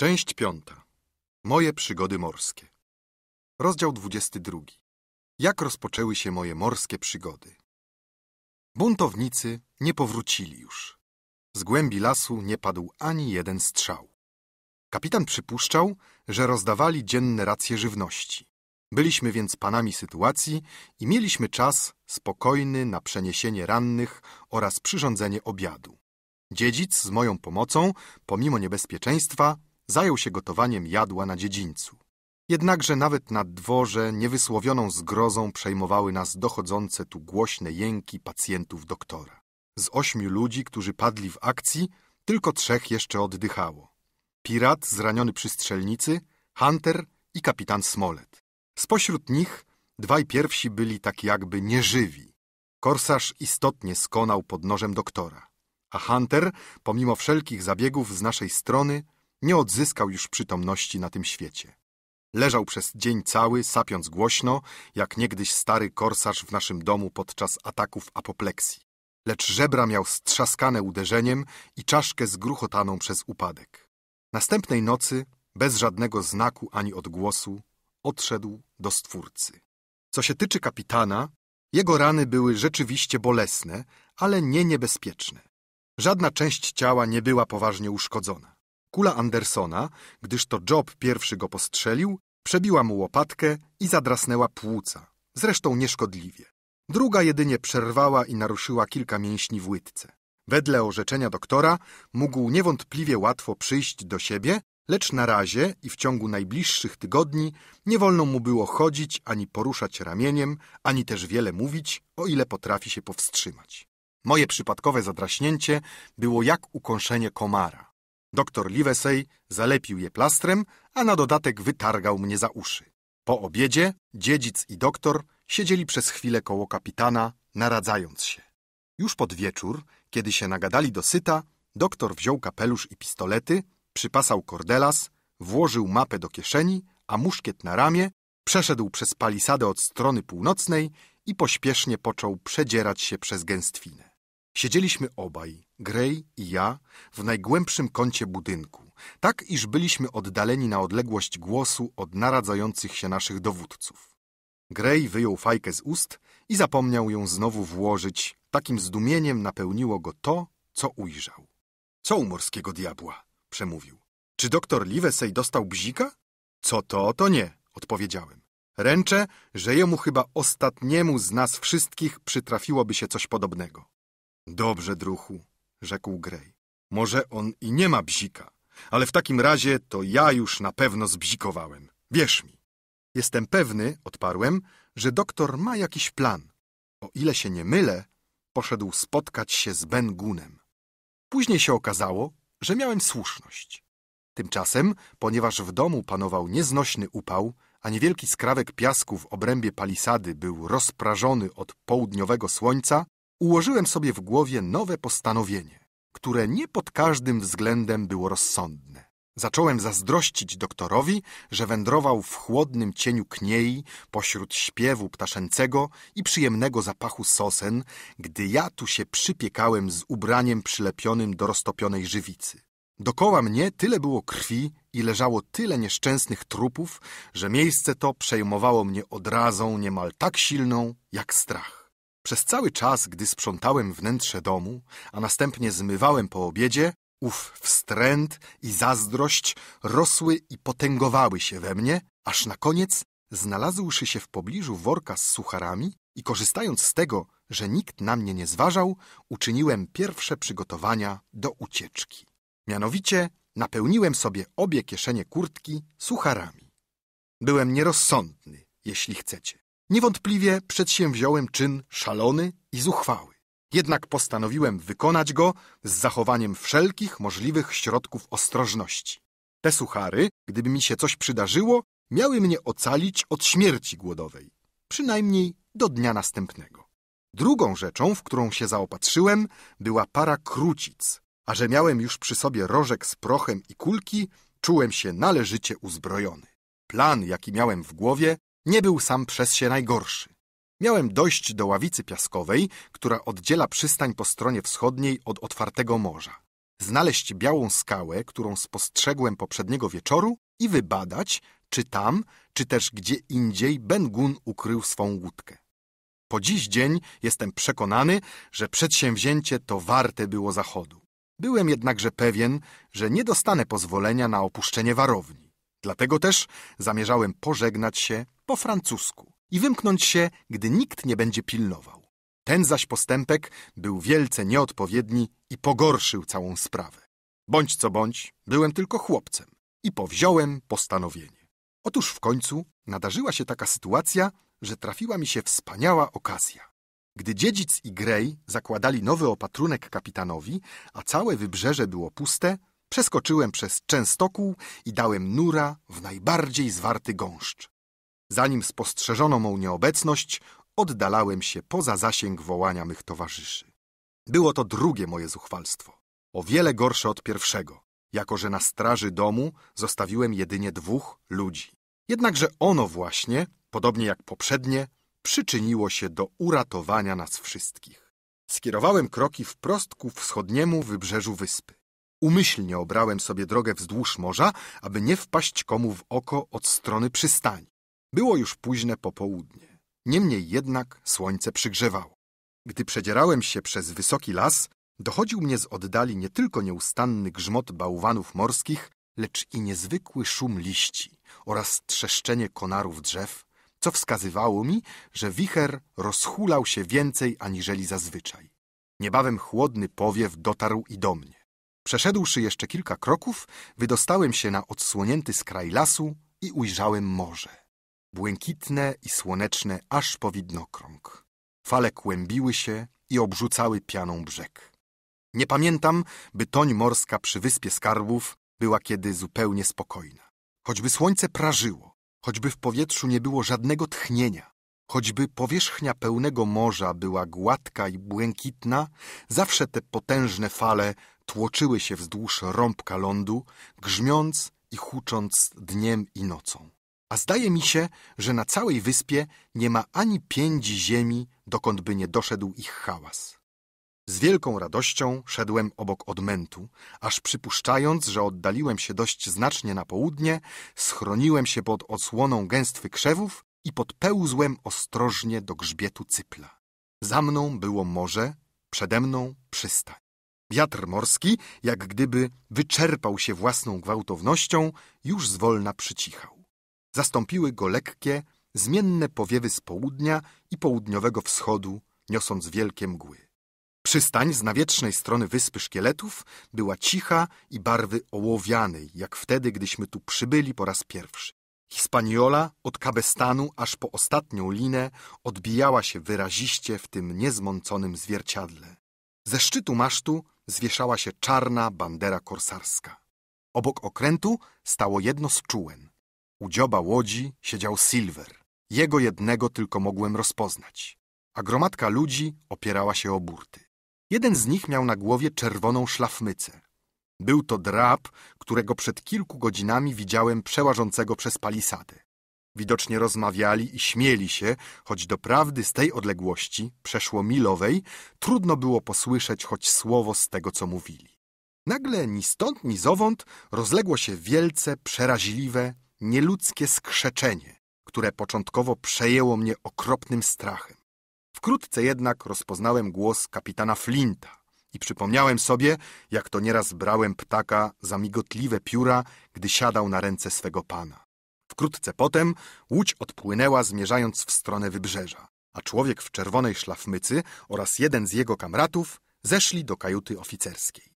Część piąta. Moje przygody morskie. Rozdział 22. Jak rozpoczęły się moje morskie przygody? Buntownicy nie powrócili już. Z głębi lasu nie padł ani jeden strzał. Kapitan przypuszczał, że rozdawali dzienne racje żywności. Byliśmy więc panami sytuacji i mieliśmy czas spokojny na przeniesienie rannych oraz przyrządzenie obiadu. Dziedzic z moją pomocą, pomimo niebezpieczeństwa, zajął się gotowaniem jadła na dziedzińcu. Jednakże nawet na dworze niewysłowioną zgrozą przejmowały nas dochodzące tu głośne jęki pacjentów doktora. Z ośmiu ludzi, którzy padli w akcji, tylko trzech jeszcze oddychało. Pirat zraniony przy strzelnicy, Hunter i kapitan Smolet. Spośród nich dwaj pierwsi byli tak jakby nieżywi. Korsarz istotnie skonał pod nożem doktora, a Hunter, pomimo wszelkich zabiegów z naszej strony, nie odzyskał już przytomności na tym świecie. Leżał przez dzień cały, sapiąc głośno, jak niegdyś stary korsarz w naszym domu podczas ataków apopleksji. Lecz żebra miał strzaskane uderzeniem i czaszkę zgruchotaną przez upadek. Następnej nocy, bez żadnego znaku ani odgłosu, odszedł do Stwórcy. Co się tyczy kapitana, jego rany były rzeczywiście bolesne, ale nie niebezpieczne. Żadna część ciała nie była poważnie uszkodzona. Kula Andersona, gdyż to Job pierwszy go postrzelił, przebiła mu łopatkę i zadrasnęła płuca, zresztą nieszkodliwie. Druga jedynie przerwała i naruszyła kilka mięśni w łydce. Wedle orzeczenia doktora mógł niewątpliwie łatwo przyjść do siebie, lecz na razie i w ciągu najbliższych tygodni nie wolno mu było chodzić ani poruszać ramieniem, ani też wiele mówić, o ile potrafi się powstrzymać. Moje przypadkowe zadraśnięcie było jak ukąszenie komara. Doktor Livesey zalepił je plastrem, a na dodatek wytargał mnie za uszy. Po obiedzie dziedzic i doktor siedzieli przez chwilę koło kapitana, naradzając się. Już pod wieczór, kiedy się nagadali do syta, doktor wziął kapelusz i pistolety, przypasał kordelas, włożył mapę do kieszeni, a muszkiet na ramię, przeszedł przez palisadę od strony północnej i pośpiesznie począł przedzierać się przez gęstwinę. Siedzieliśmy obaj, Grey i ja, w najgłębszym kącie budynku, tak iż byliśmy oddaleni na odległość głosu od naradzających się naszych dowódców. Grey wyjął fajkę z ust i zapomniał ją znowu włożyć. Takim zdumieniem napełniło go to, co ujrzał. Co u morskiego diabła? przemówił. Czy doktor Livesey dostał bzika? Co to, to nie, odpowiedziałem. Ręczę, że jemu chyba ostatniemu z nas wszystkich przytrafiłoby się coś podobnego. Dobrze, druchu, rzekł Grej. Może on i nie ma bzika, ale w takim razie to ja już na pewno zbzikowałem. Wierz mi. Jestem pewny, odparłem, że doktor ma jakiś plan. O ile się nie mylę, poszedł spotkać się z Ben Gunem. Później się okazało, że miałem słuszność. Tymczasem, ponieważ w domu panował nieznośny upał, a niewielki skrawek piasku w obrębie palisady był rozprażony od południowego słońca, ułożyłem sobie w głowie nowe postanowienie, które nie pod każdym względem było rozsądne. Zacząłem zazdrościć doktorowi, że wędrował w chłodnym cieniu kniei pośród śpiewu ptaszęcego i przyjemnego zapachu sosen, gdy ja tu się przypiekałem z ubraniem przylepionym do roztopionej żywicy. Dokoła mnie tyle było krwi i leżało tyle nieszczęsnych trupów, że miejsce to przejmowało mnie odrazą niemal tak silną jak strach. Przez cały czas, gdy sprzątałem wnętrze domu, a następnie zmywałem po obiedzie, ów wstręt i zazdrość rosły i potęgowały się we mnie, aż na koniec, znalazłszy się w pobliżu worka z sucharami i korzystając z tego, że nikt na mnie nie zważał, uczyniłem pierwsze przygotowania do ucieczki. Mianowicie napełniłem sobie obie kieszenie kurtki sucharami. Byłem nierozsądny, jeśli chcecie. Niewątpliwie przedsięwziąłem czyn szalony i zuchwały. Jednak postanowiłem wykonać go z zachowaniem wszelkich możliwych środków ostrożności. Te suchary, gdyby mi się coś przydarzyło, miały mnie ocalić od śmierci głodowej, przynajmniej do dnia następnego. Drugą rzeczą, w którą się zaopatrzyłem, była para krucic, a że miałem już przy sobie rożek z prochem i kulki, czułem się należycie uzbrojony. Plan, jaki miałem w głowie, nie był sam przez się najgorszy. Miałem dojść do ławicy piaskowej, która oddziela przystań po stronie wschodniej od otwartego morza. Znaleźć białą skałę, którą spostrzegłem poprzedniego wieczoru i wybadać, czy tam, czy też gdzie indziej Ben Gun ukrył swą łódkę. Po dziś dzień jestem przekonany, że przedsięwzięcie to warte było zachodu. Byłem jednakże pewien, że nie dostanę pozwolenia na opuszczenie warowni. Dlatego też zamierzałem pożegnać się po francusku i wymknąć się, gdy nikt nie będzie pilnował. Ten zaś postępek był wielce nieodpowiedni i pogorszył całą sprawę. Bądź co bądź, byłem tylko chłopcem i powziąłem postanowienie. Otóż w końcu nadarzyła się taka sytuacja, że trafiła mi się wspaniała okazja. Gdy dziedzic i Grey zakładali nowy opatrunek kapitanowi, a całe wybrzeże było puste, przeskoczyłem przez częstokół i dałem nura w najbardziej zwarty gąszcz. Zanim spostrzeżono mą nieobecność, oddalałem się poza zasięg wołania mych towarzyszy. Było to drugie moje zuchwalstwo, o wiele gorsze od pierwszego, jako że na straży domu zostawiłem jedynie dwóch ludzi. Jednakże ono właśnie, podobnie jak poprzednie, przyczyniło się do uratowania nas wszystkich. Skierowałem kroki wprost ku wschodniemu wybrzeżu wyspy. Umyślnie obrałem sobie drogę wzdłuż morza, aby nie wpaść komu w oko od strony przystani. Było już późne popołudnie. Niemniej jednak słońce przygrzewało. Gdy przedzierałem się przez wysoki las, dochodził mnie z oddali nie tylko nieustanny grzmot bałwanów morskich, lecz i niezwykły szum liści oraz trzeszczenie konarów drzew, co wskazywało mi, że wicher rozhulał się więcej aniżeli zazwyczaj. Niebawem chłodny powiew dotarł i do mnie. Przeszedłszy jeszcze kilka kroków, wydostałem się na odsłonięty skraj lasu i ujrzałem morze błękitne i słoneczne aż po widnokrąg. Fale kłębiły się i obrzucały pianą brzeg. Nie pamiętam, by toń morska przy wyspie skarbów była kiedy zupełnie spokojna. Choćby słońce prażyło, choćby w powietrzu nie było żadnego tchnienia, choćby powierzchnia pełnego morza była gładka i błękitna, zawsze te potężne fale tłoczyły się wzdłuż rąbka lądu, grzmiąc i hucząc dniem i nocą. A zdaje mi się, że na całej wyspie nie ma ani piędzi ziemi, dokąd by nie doszedł ich hałas. Z wielką radością szedłem obok odmętu, aż przypuszczając, że oddaliłem się dość znacznie na południe, schroniłem się pod odsłoną gęstwy krzewów i podpełzłem ostrożnie do grzbietu cypla. Za mną było morze, przede mną przystań. Wiatr morski, jak gdyby wyczerpał się własną gwałtownością, już zwolna przycichał. Zastąpiły go lekkie, zmienne powiewy z południa i południowego wschodu, niosąc wielkie mgły. Przystań z nawietrznej strony Wyspy Szkieletów była cicha i barwy ołowianej, jak wtedy, gdyśmy tu przybyli po raz pierwszy. Hispaniola od Kabestanu aż po ostatnią linę odbijała się wyraziście w tym niezmąconym zwierciadle. Ze szczytu masztu zwieszała się czarna bandera korsarska. Obok okrętu stało jedno z czułen. U dzioba łodzi siedział Silver. Jego jednego tylko mogłem rozpoznać. A gromadka ludzi opierała się o burty. Jeden z nich miał na głowie czerwoną szlafmycę. Był to drab, którego przed kilku godzinami widziałem przełażącego przez palisady. Widocznie rozmawiali i śmieli się, choć doprawdy z tej odległości, przeszło milowej, trudno było posłyszeć choć słowo z tego, co mówili. Nagle ni stąd, ni zowąd rozległo się wielce przeraźliwe, nieludzkie skrzeczenie, które początkowo przejęło mnie okropnym strachem. Wkrótce jednak rozpoznałem głos kapitana Flinta i przypomniałem sobie, jak to nieraz brałem ptaka za migotliwe pióra, gdy siadał na ręce swego pana. Wkrótce potem łódź odpłynęła, zmierzając w stronę wybrzeża, a człowiek w czerwonej szlafmycy oraz jeden z jego kamratów zeszli do kajuty oficerskiej.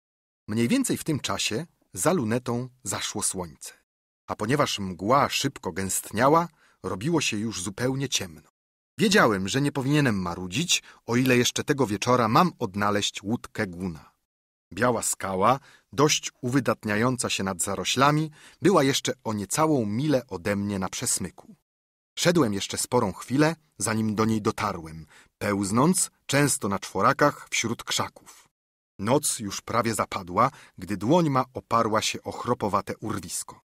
Mniej więcej w tym czasie za lunetą zaszło słońce a ponieważ mgła szybko gęstniała, robiło się już zupełnie ciemno. Wiedziałem, że nie powinienem marudzić, o ile jeszcze tego wieczora mam odnaleźć łódkę Guna. Biała skała, dość uwydatniająca się nad zaroślami, była jeszcze o niecałą milę ode mnie na przesmyku. Szedłem jeszcze sporą chwilę, zanim do niej dotarłem, pełznąc, często na czworakach, wśród krzaków. Noc już prawie zapadła, gdy dłoń ma oparła się o chropowate urwisko.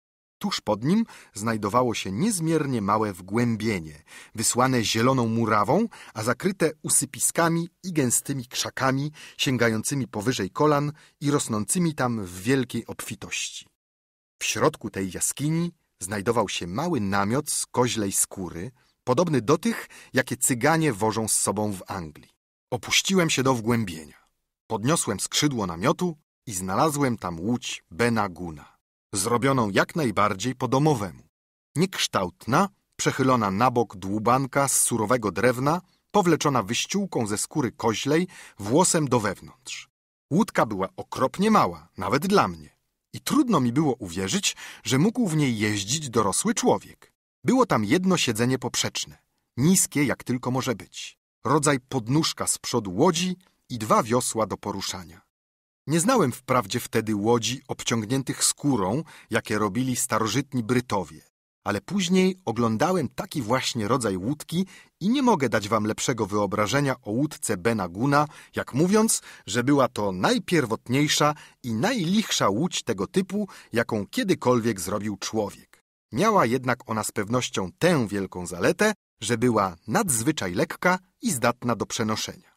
Tuż pod nim znajdowało się niezmiernie małe wgłębienie, wysłane zieloną murawą, a zakryte usypiskami i gęstymi krzakami sięgającymi powyżej kolan i rosnącymi tam w wielkiej obfitości. W środku tej jaskini znajdował się mały namiot z koźlej skóry, podobny do tych, jakie cyganie wożą z sobą w Anglii. Opuściłem się do wgłębienia. Podniosłem skrzydło namiotu i znalazłem tam łódź Benaguna zrobioną jak najbardziej po domowemu. Niekształtna, przechylona na bok dłubanka z surowego drewna, powleczona wyściółką ze skóry koźlej, włosem do wewnątrz. Łódka była okropnie mała, nawet dla mnie. I trudno mi było uwierzyć, że mógł w niej jeździć dorosły człowiek. Było tam jedno siedzenie poprzeczne, niskie jak tylko może być. Rodzaj podnóżka z przodu łodzi i dwa wiosła do poruszania. Nie znałem wprawdzie wtedy łodzi obciągniętych skórą, jakie robili starożytni Brytowie, ale później oglądałem taki właśnie rodzaj łódki i nie mogę dać wam lepszego wyobrażenia o łódce Bena Guna, jak mówiąc, że była to najpierwotniejsza i najlichsza łódź tego typu, jaką kiedykolwiek zrobił człowiek. Miała jednak ona z pewnością tę wielką zaletę, że była nadzwyczaj lekka i zdatna do przenoszenia.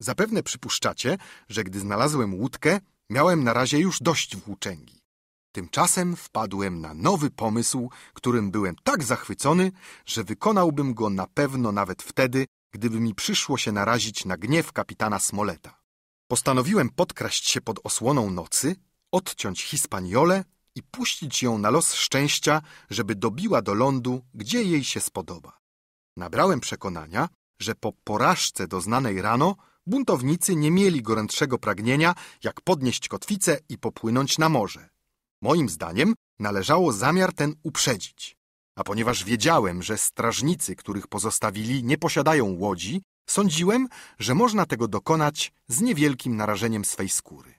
Zapewne przypuszczacie, że gdy znalazłem łódkę, miałem na razie już dość włóczęgi. Tymczasem wpadłem na nowy pomysł, którym byłem tak zachwycony, że wykonałbym go na pewno nawet wtedy, gdyby mi przyszło się narazić na gniew kapitana Smoleta. Postanowiłem podkraść się pod osłoną nocy, odciąć Hispaniolę i puścić ją na los szczęścia, żeby dobiła do lądu, gdzie jej się spodoba. Nabrałem przekonania, że po porażce doznanej rano Buntownicy nie mieli gorętszego pragnienia, jak podnieść kotwicę i popłynąć na morze. Moim zdaniem należało zamiar ten uprzedzić. A ponieważ wiedziałem, że strażnicy, których pozostawili, nie posiadają łodzi, sądziłem, że można tego dokonać z niewielkim narażeniem swej skóry.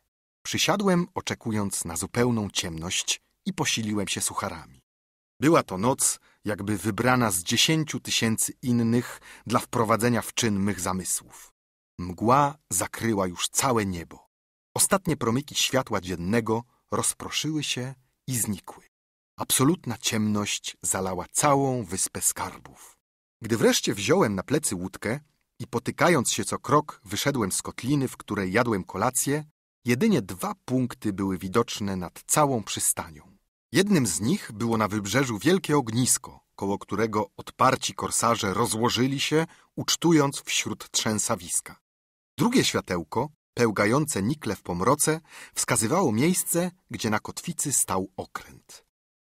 Przysiadłem, oczekując na zupełną ciemność i posiliłem się sucharami. Była to noc, jakby wybrana z dziesięciu tysięcy innych dla wprowadzenia w czyn mych zamysłów. Mgła zakryła już całe niebo. Ostatnie promyki światła dziennego rozproszyły się i znikły. Absolutna ciemność zalała całą wyspę skarbów. Gdy wreszcie wziąłem na plecy łódkę i potykając się co krok wyszedłem z kotliny, w której jadłem kolację, jedynie dwa punkty były widoczne nad całą przystanią. Jednym z nich było na wybrzeżu wielkie ognisko, koło którego odparci korsarze rozłożyli się, ucztując wśród trzęsawiska. Drugie światełko, pełgające nikle w pomroce, wskazywało miejsce, gdzie na kotwicy stał okręt.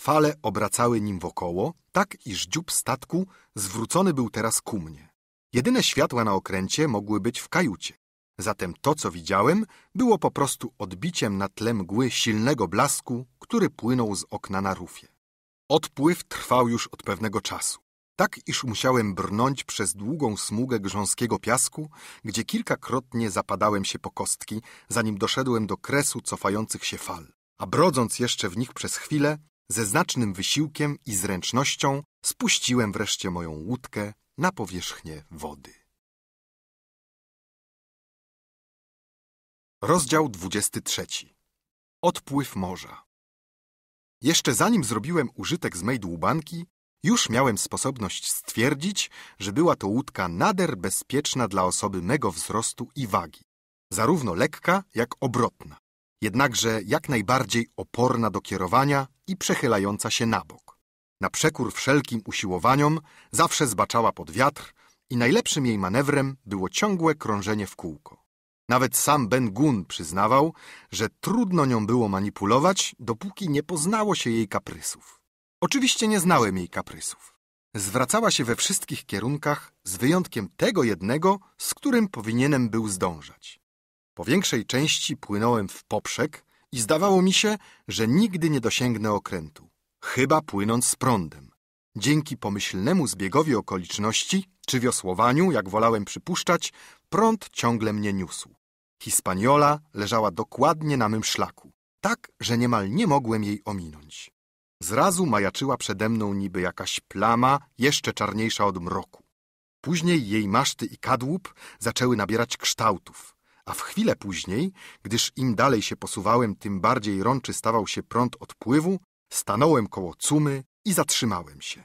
Fale obracały nim wokoło, tak iż dziób statku zwrócony był teraz ku mnie. Jedyne światła na okręcie mogły być w kajucie. Zatem to, co widziałem, było po prostu odbiciem na tle mgły silnego blasku, który płynął z okna na rufie. Odpływ trwał już od pewnego czasu tak iż musiałem brnąć przez długą smugę grząskiego piasku, gdzie kilkakrotnie zapadałem się po kostki, zanim doszedłem do kresu cofających się fal, a brodząc jeszcze w nich przez chwilę, ze znacznym wysiłkiem i zręcznością spuściłem wreszcie moją łódkę na powierzchnię wody. Rozdział 23. Odpływ morza. Jeszcze zanim zrobiłem użytek z mej dłubanki, już miałem sposobność stwierdzić, że była to łódka nader bezpieczna dla osoby mego wzrostu i wagi, zarówno lekka, jak obrotna, jednakże jak najbardziej oporna do kierowania i przechylająca się na bok. Na przekór wszelkim usiłowaniom zawsze zbaczała pod wiatr i najlepszym jej manewrem było ciągłe krążenie w kółko. Nawet sam Ben Gun przyznawał, że trudno nią było manipulować, dopóki nie poznało się jej kaprysów. Oczywiście nie znałem jej kaprysów. Zwracała się we wszystkich kierunkach, z wyjątkiem tego jednego, z którym powinienem był zdążać. Po większej części płynąłem w poprzek i zdawało mi się, że nigdy nie dosięgnę okrętu, chyba płynąc z prądem. Dzięki pomyślnemu zbiegowi okoliczności, czy wiosłowaniu, jak wolałem przypuszczać, prąd ciągle mnie niósł. Hispaniola leżała dokładnie na mym szlaku, tak, że niemal nie mogłem jej ominąć. Zrazu majaczyła przede mną niby jakaś plama, jeszcze czarniejsza od mroku. Później jej maszty i kadłub zaczęły nabierać kształtów, a w chwilę później, gdyż im dalej się posuwałem, tym bardziej rączy stawał się prąd odpływu, stanąłem koło cumy i zatrzymałem się.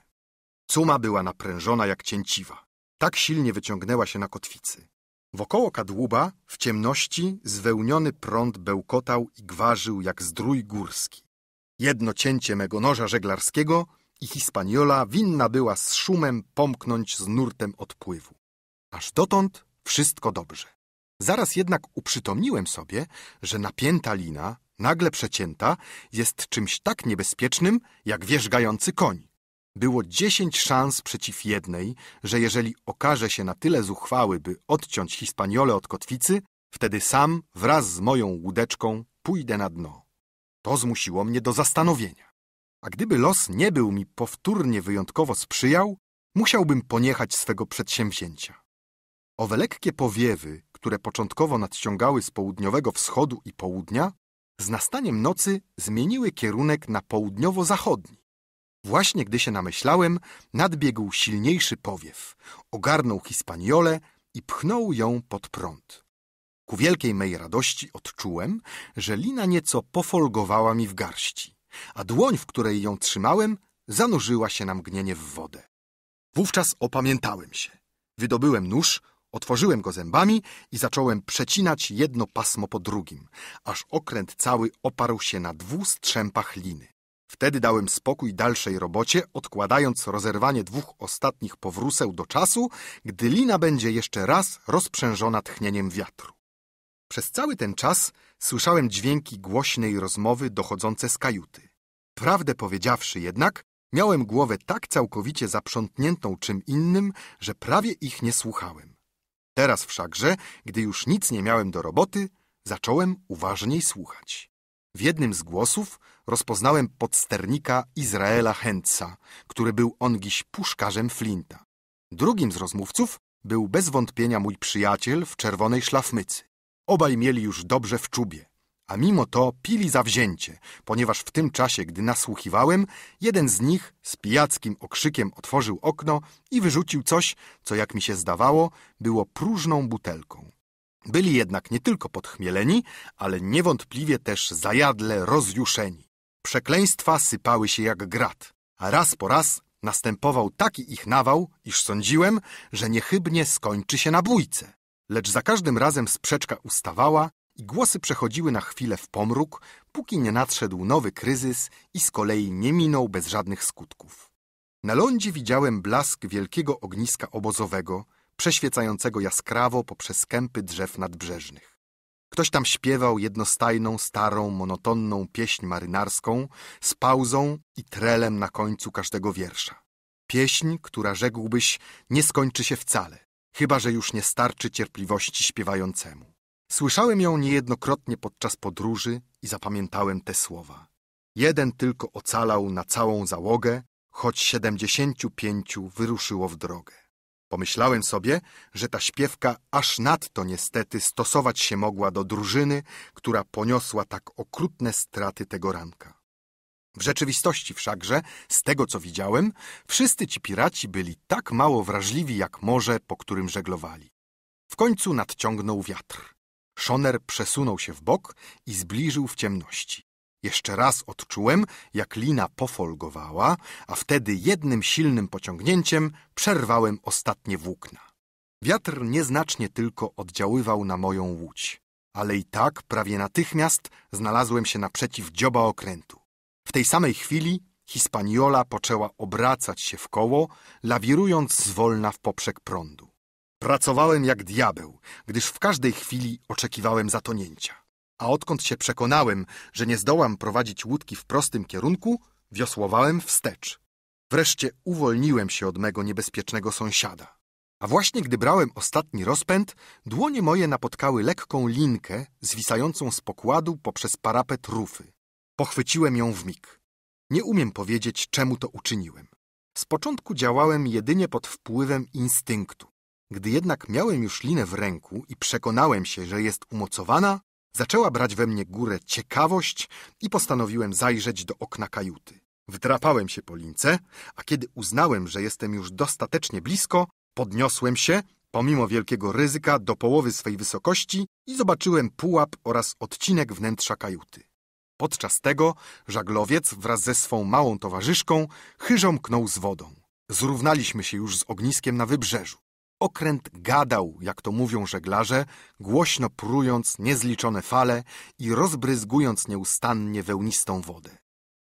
Cuma była naprężona jak cięciwa. Tak silnie wyciągnęła się na kotwicy. Wokoło kadłuba, w ciemności, zwełniony prąd bełkotał i gwarzył jak zdrój górski. Jedno cięcie mego noża żeglarskiego i Hispaniola winna była z szumem pomknąć z nurtem odpływu. Aż dotąd wszystko dobrze. Zaraz jednak uprzytomniłem sobie, że napięta lina, nagle przecięta, jest czymś tak niebezpiecznym, jak wierzgający koń. Było dziesięć szans przeciw jednej, że jeżeli okaże się na tyle zuchwały, by odciąć Hispaniolę od kotwicy, wtedy sam wraz z moją łódeczką pójdę na dno. To zmusiło mnie do zastanowienia. A gdyby los nie był mi powtórnie wyjątkowo sprzyjał, musiałbym poniechać swego przedsięwzięcia. Owe lekkie powiewy, które początkowo nadciągały z południowego wschodu i południa, z nastaniem nocy zmieniły kierunek na południowo-zachodni. Właśnie gdy się namyślałem, nadbiegł silniejszy powiew, ogarnął Hispaniolę i pchnął ją pod prąd. Ku wielkiej mej radości odczułem, że lina nieco pofolgowała mi w garści, a dłoń, w której ją trzymałem, zanurzyła się na mgnienie w wodę. Wówczas opamiętałem się. Wydobyłem nóż, otworzyłem go zębami i zacząłem przecinać jedno pasmo po drugim, aż okręt cały oparł się na dwóch strzępach liny. Wtedy dałem spokój dalszej robocie, odkładając rozerwanie dwóch ostatnich powróseł do czasu, gdy lina będzie jeszcze raz rozprzężona tchnieniem wiatru. Przez cały ten czas słyszałem dźwięki głośnej rozmowy dochodzące z kajuty. Prawdę powiedziawszy jednak, miałem głowę tak całkowicie zaprzątniętą czym innym, że prawie ich nie słuchałem. Teraz wszakże, gdy już nic nie miałem do roboty, zacząłem uważniej słuchać. W jednym z głosów rozpoznałem podsternika Izraela Hentza, który był ongiś puszkarzem Flinta. Drugim z rozmówców był bez wątpienia mój przyjaciel w czerwonej szlafmycy. Obaj mieli już dobrze w czubie, a mimo to pili zawzięcie, ponieważ w tym czasie, gdy nasłuchiwałem, jeden z nich z pijackim okrzykiem otworzył okno i wyrzucił coś, co jak mi się zdawało, było próżną butelką. Byli jednak nie tylko podchmieleni, ale niewątpliwie też zajadle rozjuszeni. Przekleństwa sypały się jak grat, a raz po raz następował taki ich nawał, iż sądziłem, że niechybnie skończy się na bójce. Lecz za każdym razem sprzeczka ustawała i głosy przechodziły na chwilę w pomruk, póki nie nadszedł nowy kryzys i z kolei nie minął bez żadnych skutków. Na lądzie widziałem blask wielkiego ogniska obozowego, przeświecającego jaskrawo poprzez kępy drzew nadbrzeżnych. Ktoś tam śpiewał jednostajną, starą, monotonną pieśń marynarską z pauzą i trelem na końcu każdego wiersza. Pieśń, która rzekłbyś, nie skończy się wcale chyba że już nie starczy cierpliwości śpiewającemu. Słyszałem ją niejednokrotnie podczas podróży i zapamiętałem te słowa. Jeden tylko ocalał na całą załogę, choć siedemdziesięciu pięciu wyruszyło w drogę. Pomyślałem sobie, że ta śpiewka aż nadto niestety stosować się mogła do drużyny, która poniosła tak okrutne straty tego ranka. W rzeczywistości wszakże, z tego co widziałem, wszyscy ci piraci byli tak mało wrażliwi jak morze, po którym żeglowali. W końcu nadciągnął wiatr. Szoner przesunął się w bok i zbliżył w ciemności. Jeszcze raz odczułem, jak lina pofolgowała, a wtedy jednym silnym pociągnięciem przerwałem ostatnie włókna. Wiatr nieznacznie tylko oddziaływał na moją łódź, ale i tak prawie natychmiast znalazłem się naprzeciw dzioba okrętu. W tej samej chwili Hispaniola poczęła obracać się w koło, lawirując zwolna w poprzek prądu. Pracowałem jak diabeł, gdyż w każdej chwili oczekiwałem zatonięcia. A odkąd się przekonałem, że nie zdołam prowadzić łódki w prostym kierunku, wiosłowałem wstecz. Wreszcie uwolniłem się od mego niebezpiecznego sąsiada. A właśnie gdy brałem ostatni rozpęd, dłonie moje napotkały lekką linkę zwisającą z pokładu poprzez parapet rufy. Pochwyciłem ją w mig. Nie umiem powiedzieć, czemu to uczyniłem. Z początku działałem jedynie pod wpływem instynktu. Gdy jednak miałem już linę w ręku i przekonałem się, że jest umocowana, zaczęła brać we mnie górę ciekawość i postanowiłem zajrzeć do okna kajuty. Wdrapałem się po lince, a kiedy uznałem, że jestem już dostatecznie blisko, podniosłem się, pomimo wielkiego ryzyka, do połowy swej wysokości i zobaczyłem pułap oraz odcinek wnętrza kajuty. Podczas tego żaglowiec wraz ze swą małą towarzyszką chyżomknął z wodą. Zrównaliśmy się już z ogniskiem na wybrzeżu. Okręt gadał, jak to mówią żeglarze, głośno prując niezliczone fale i rozbryzgując nieustannie wełnistą wodę.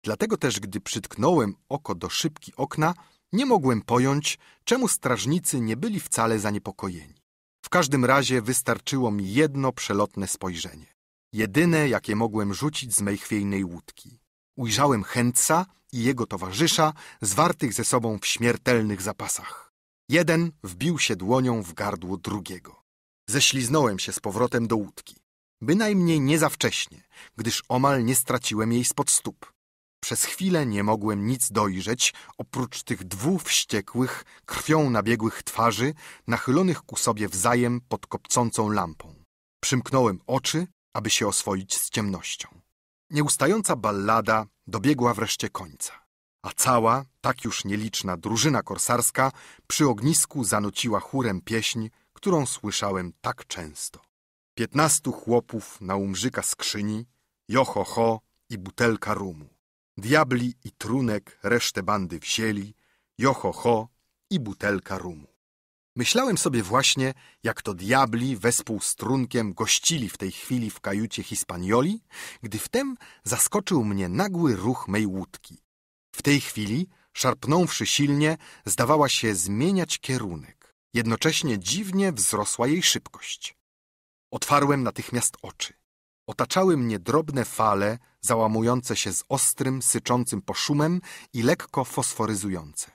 Dlatego też, gdy przytknąłem oko do szybki okna, nie mogłem pojąć, czemu strażnicy nie byli wcale zaniepokojeni. W każdym razie wystarczyło mi jedno przelotne spojrzenie jedyne, jakie mogłem rzucić z mej chwiejnej łódki. Ujrzałem chętca i jego towarzysza, zwartych ze sobą w śmiertelnych zapasach. Jeden wbił się dłonią w gardło drugiego. Ześliznąłem się z powrotem do łódki. Bynajmniej nie za wcześnie, gdyż omal nie straciłem jej spod stóp. Przez chwilę nie mogłem nic dojrzeć, oprócz tych dwóch wściekłych, krwią nabiegłych twarzy, nachylonych ku sobie wzajem pod kopcącą lampą. Przymknąłem oczy aby się oswoić z ciemnością. Nieustająca ballada dobiegła wreszcie końca, a cała, tak już nieliczna drużyna korsarska przy ognisku zanuciła chórem pieśń, którą słyszałem tak często. Piętnastu chłopów na umrzyka skrzyni, joho ho i butelka rumu. Diabli i trunek resztę bandy wzięli, joho ho i butelka rumu. Myślałem sobie właśnie, jak to diabli wespół z trunkiem gościli w tej chwili w kajucie Hispanioli, gdy wtem zaskoczył mnie nagły ruch mej łódki. W tej chwili, szarpnąwszy silnie, zdawała się zmieniać kierunek. Jednocześnie dziwnie wzrosła jej szybkość. Otwarłem natychmiast oczy. Otaczały mnie drobne fale, załamujące się z ostrym, syczącym poszumem i lekko fosforyzujące.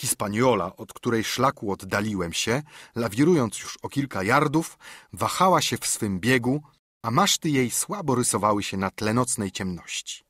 Hispaniola, od której szlaku oddaliłem się, lawirując już o kilka jardów, wahała się w swym biegu, a maszty jej słabo rysowały się na tle nocnej ciemności.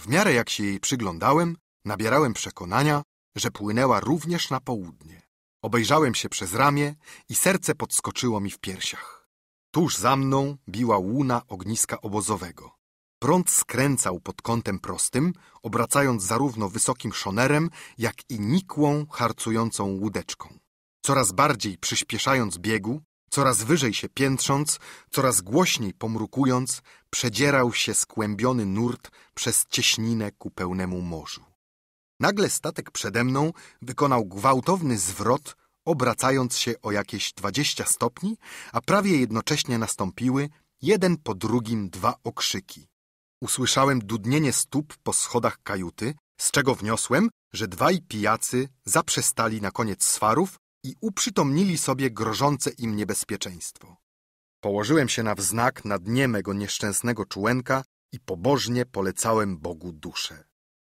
W miarę jak się jej przyglądałem, nabierałem przekonania, że płynęła również na południe. Obejrzałem się przez ramię i serce podskoczyło mi w piersiach. Tuż za mną biła łuna ogniska obozowego. Prąd skręcał pod kątem prostym, obracając zarówno wysokim szonerem, jak i nikłą, harcującą łódeczką. Coraz bardziej przyspieszając biegu, coraz wyżej się piętrząc, coraz głośniej pomrukując, przedzierał się skłębiony nurt przez cieśninę ku pełnemu morzu. Nagle statek przede mną wykonał gwałtowny zwrot, obracając się o jakieś dwadzieścia stopni, a prawie jednocześnie nastąpiły jeden po drugim dwa okrzyki usłyszałem dudnienie stóp po schodach kajuty, z czego wniosłem, że dwaj pijacy zaprzestali na koniec swarów i uprzytomnili sobie grożące im niebezpieczeństwo. Położyłem się na wznak na dnie mego nieszczęsnego czółenka i pobożnie polecałem Bogu duszę.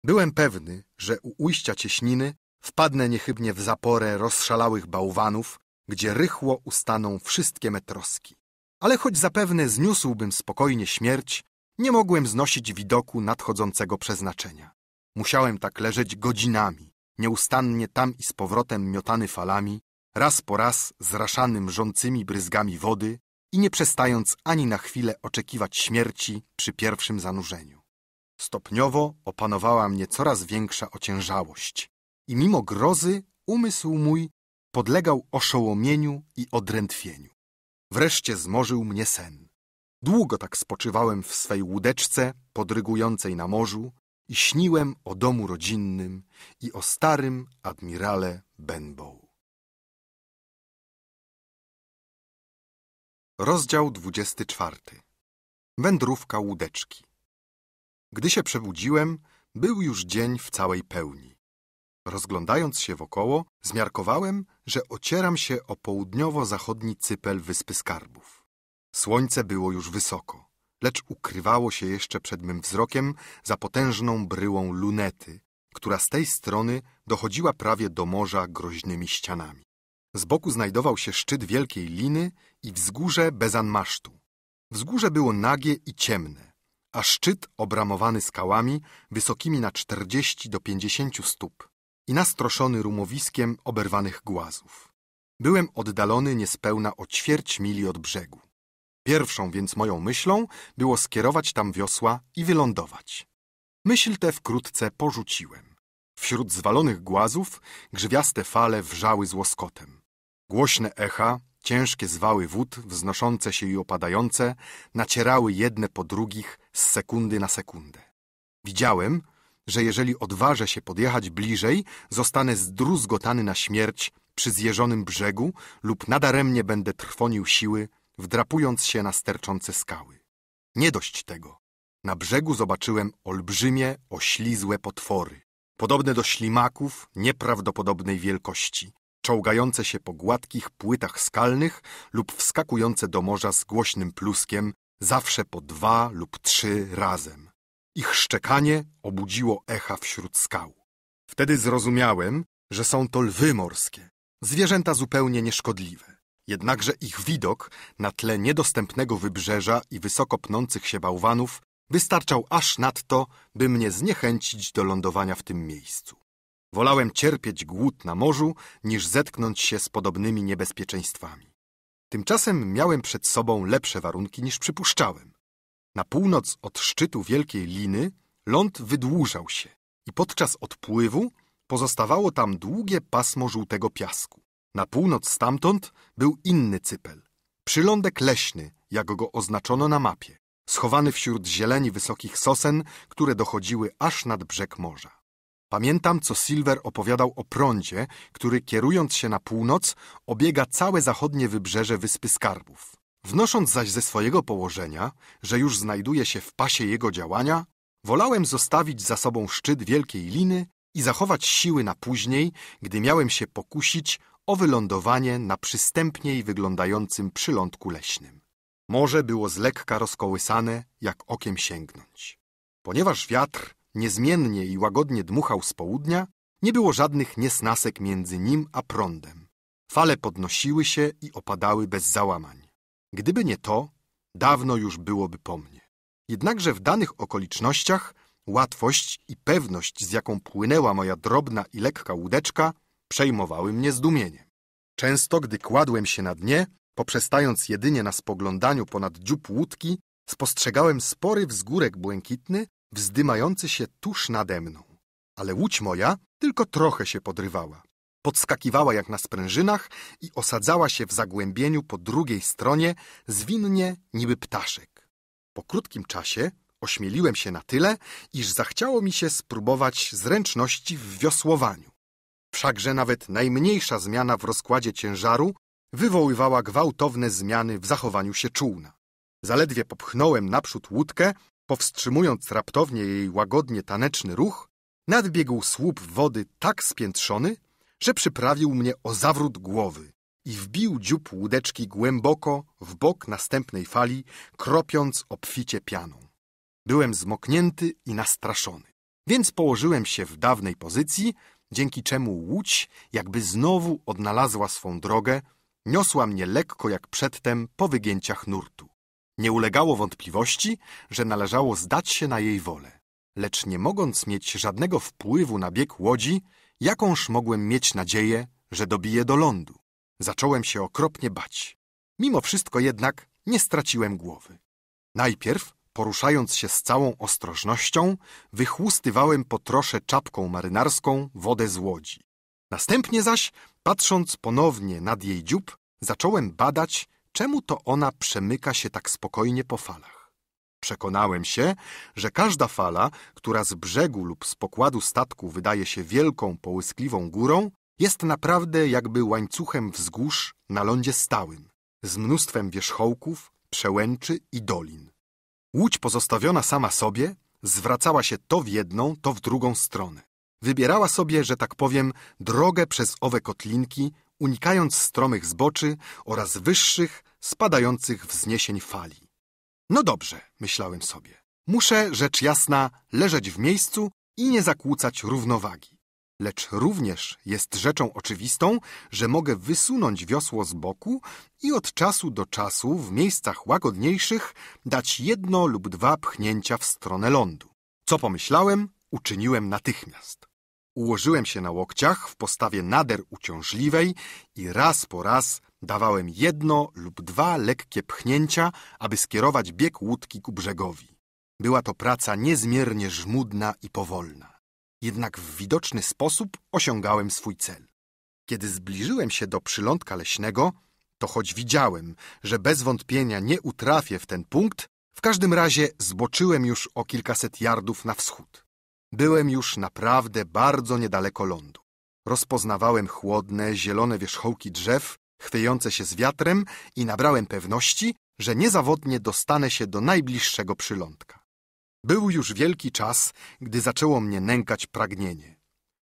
Byłem pewny, że u ujścia cieśniny wpadnę niechybnie w zaporę rozszalałych bałwanów, gdzie rychło ustaną wszystkie metroski. Ale choć zapewne zniósłbym spokojnie śmierć, nie mogłem znosić widoku nadchodzącego przeznaczenia. Musiałem tak leżeć godzinami, nieustannie tam i z powrotem miotany falami, raz po raz zraszany mrzącymi bryzgami wody i nie przestając ani na chwilę oczekiwać śmierci przy pierwszym zanurzeniu. Stopniowo opanowała mnie coraz większa ociężałość i mimo grozy umysł mój podlegał oszołomieniu i odrętwieniu. Wreszcie zmorzył mnie sen. Długo tak spoczywałem w swej łódeczce podrygującej na morzu i śniłem o domu rodzinnym i o starym admirale Benbow. Rozdział 24. Wędrówka łódeczki. Gdy się przebudziłem, był już dzień w całej pełni. Rozglądając się wokoło, zmiarkowałem, że ocieram się o południowo-zachodni cypel Wyspy Skarbów. Słońce było już wysoko, lecz ukrywało się jeszcze przed mym wzrokiem za potężną bryłą lunety, która z tej strony dochodziła prawie do morza groźnymi ścianami. Z boku znajdował się szczyt wielkiej liny i wzgórze anmasztu. Wzgórze było nagie i ciemne, a szczyt obramowany skałami wysokimi na 40 do 50 stóp i nastroszony rumowiskiem oberwanych głazów. Byłem oddalony niespełna o ćwierć mili od brzegu. Pierwszą więc moją myślą było skierować tam wiosła i wylądować. Myśl tę wkrótce porzuciłem. Wśród zwalonych głazów grzywiaste fale wrzały z łoskotem. Głośne echa, ciężkie zwały wód, wznoszące się i opadające, nacierały jedne po drugich z sekundy na sekundę. Widziałem, że jeżeli odważę się podjechać bliżej, zostanę zdruzgotany na śmierć przy zjeżonym brzegu lub nadaremnie będę trwonił siły wdrapując się na sterczące skały. Nie dość tego. Na brzegu zobaczyłem olbrzymie, oślizłe potwory, podobne do ślimaków nieprawdopodobnej wielkości, czołgające się po gładkich płytach skalnych lub wskakujące do morza z głośnym pluskiem, zawsze po dwa lub trzy razem. Ich szczekanie obudziło echa wśród skał. Wtedy zrozumiałem, że są to lwy morskie, zwierzęta zupełnie nieszkodliwe. Jednakże ich widok na tle niedostępnego wybrzeża i wysoko pnących się bałwanów wystarczał aż nadto, by mnie zniechęcić do lądowania w tym miejscu. Wolałem cierpieć głód na morzu, niż zetknąć się z podobnymi niebezpieczeństwami. Tymczasem miałem przed sobą lepsze warunki niż przypuszczałem. Na północ od szczytu Wielkiej Liny ląd wydłużał się i podczas odpływu pozostawało tam długie pasmo żółtego piasku. Na północ stamtąd był inny cypel. Przylądek leśny, jak go oznaczono na mapie, schowany wśród zieleni wysokich sosen, które dochodziły aż nad brzeg morza. Pamiętam, co Silver opowiadał o prądzie, który kierując się na północ obiega całe zachodnie wybrzeże Wyspy Skarbów. Wnosząc zaś ze swojego położenia, że już znajduje się w pasie jego działania, wolałem zostawić za sobą szczyt Wielkiej Liny i zachować siły na później, gdy miałem się pokusić o wylądowanie na przystępniej wyglądającym przylądku leśnym. Morze było z lekka rozkołysane, jak okiem sięgnąć. Ponieważ wiatr niezmiennie i łagodnie dmuchał z południa, nie było żadnych niesnasek między nim a prądem. Fale podnosiły się i opadały bez załamań. Gdyby nie to, dawno już byłoby po mnie. Jednakże w danych okolicznościach łatwość i pewność, z jaką płynęła moja drobna i lekka łódeczka, przejmowały mnie zdumieniem. Często, gdy kładłem się na dnie, poprzestając jedynie na spoglądaniu ponad dziób łódki, spostrzegałem spory wzgórek błękitny, wzdymający się tuż nade mną. Ale łódź moja tylko trochę się podrywała. Podskakiwała jak na sprężynach i osadzała się w zagłębieniu po drugiej stronie, zwinnie niby ptaszek. Po krótkim czasie ośmieliłem się na tyle, iż zachciało mi się spróbować zręczności w wiosłowaniu. Wszakże nawet najmniejsza zmiana w rozkładzie ciężaru wywoływała gwałtowne zmiany w zachowaniu się czółna. Zaledwie popchnąłem naprzód łódkę, powstrzymując raptownie jej łagodnie taneczny ruch, nadbiegł słup wody tak spiętrzony, że przyprawił mnie o zawrót głowy i wbił dziób łódeczki głęboko w bok następnej fali, kropiąc obficie pianą. Byłem zmoknięty i nastraszony, więc położyłem się w dawnej pozycji, dzięki czemu łódź jakby znowu odnalazła swą drogę, niosła mnie lekko jak przedtem po wygięciach nurtu. Nie ulegało wątpliwości, że należało zdać się na jej wolę. Lecz nie mogąc mieć żadnego wpływu na bieg łodzi, jakąż mogłem mieć nadzieję, że dobiję do lądu. Zacząłem się okropnie bać. Mimo wszystko jednak nie straciłem głowy. Najpierw Poruszając się z całą ostrożnością, wychłustywałem po trosze czapką marynarską wodę z łodzi. Następnie zaś, patrząc ponownie nad jej dziób, zacząłem badać, czemu to ona przemyka się tak spokojnie po falach. Przekonałem się, że każda fala, która z brzegu lub z pokładu statku wydaje się wielką, połyskliwą górą, jest naprawdę jakby łańcuchem wzgórz na lądzie stałym, z mnóstwem wierzchołków, przełęczy i dolin. Łódź pozostawiona sama sobie zwracała się to w jedną, to w drugą stronę. Wybierała sobie, że tak powiem, drogę przez owe kotlinki, unikając stromych zboczy oraz wyższych, spadających wzniesień fali. No dobrze, myślałem sobie. Muszę, rzecz jasna, leżeć w miejscu i nie zakłócać równowagi lecz również jest rzeczą oczywistą, że mogę wysunąć wiosło z boku i od czasu do czasu w miejscach łagodniejszych dać jedno lub dwa pchnięcia w stronę lądu. Co pomyślałem, uczyniłem natychmiast. Ułożyłem się na łokciach w postawie nader uciążliwej i raz po raz dawałem jedno lub dwa lekkie pchnięcia, aby skierować bieg łódki ku brzegowi. Była to praca niezmiernie żmudna i powolna jednak w widoczny sposób osiągałem swój cel. Kiedy zbliżyłem się do przylądka leśnego, to choć widziałem, że bez wątpienia nie utrafię w ten punkt, w każdym razie zboczyłem już o kilkaset yardów na wschód. Byłem już naprawdę bardzo niedaleko lądu. Rozpoznawałem chłodne, zielone wierzchołki drzew, chwiejące się z wiatrem i nabrałem pewności, że niezawodnie dostanę się do najbliższego przylądka. Był już wielki czas, gdy zaczęło mnie nękać pragnienie.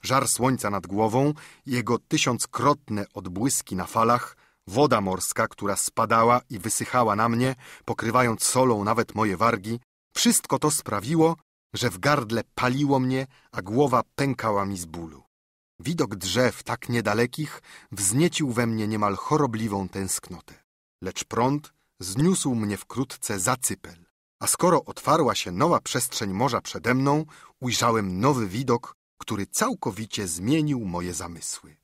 Żar słońca nad głową, jego tysiąckrotne odbłyski na falach, woda morska, która spadała i wysychała na mnie, pokrywając solą nawet moje wargi, wszystko to sprawiło, że w gardle paliło mnie, a głowa pękała mi z bólu. Widok drzew tak niedalekich wzniecił we mnie niemal chorobliwą tęsknotę. Lecz prąd zniósł mnie wkrótce za cypel a skoro otwarła się nowa przestrzeń morza przede mną, ujrzałem nowy widok, który całkowicie zmienił moje zamysły.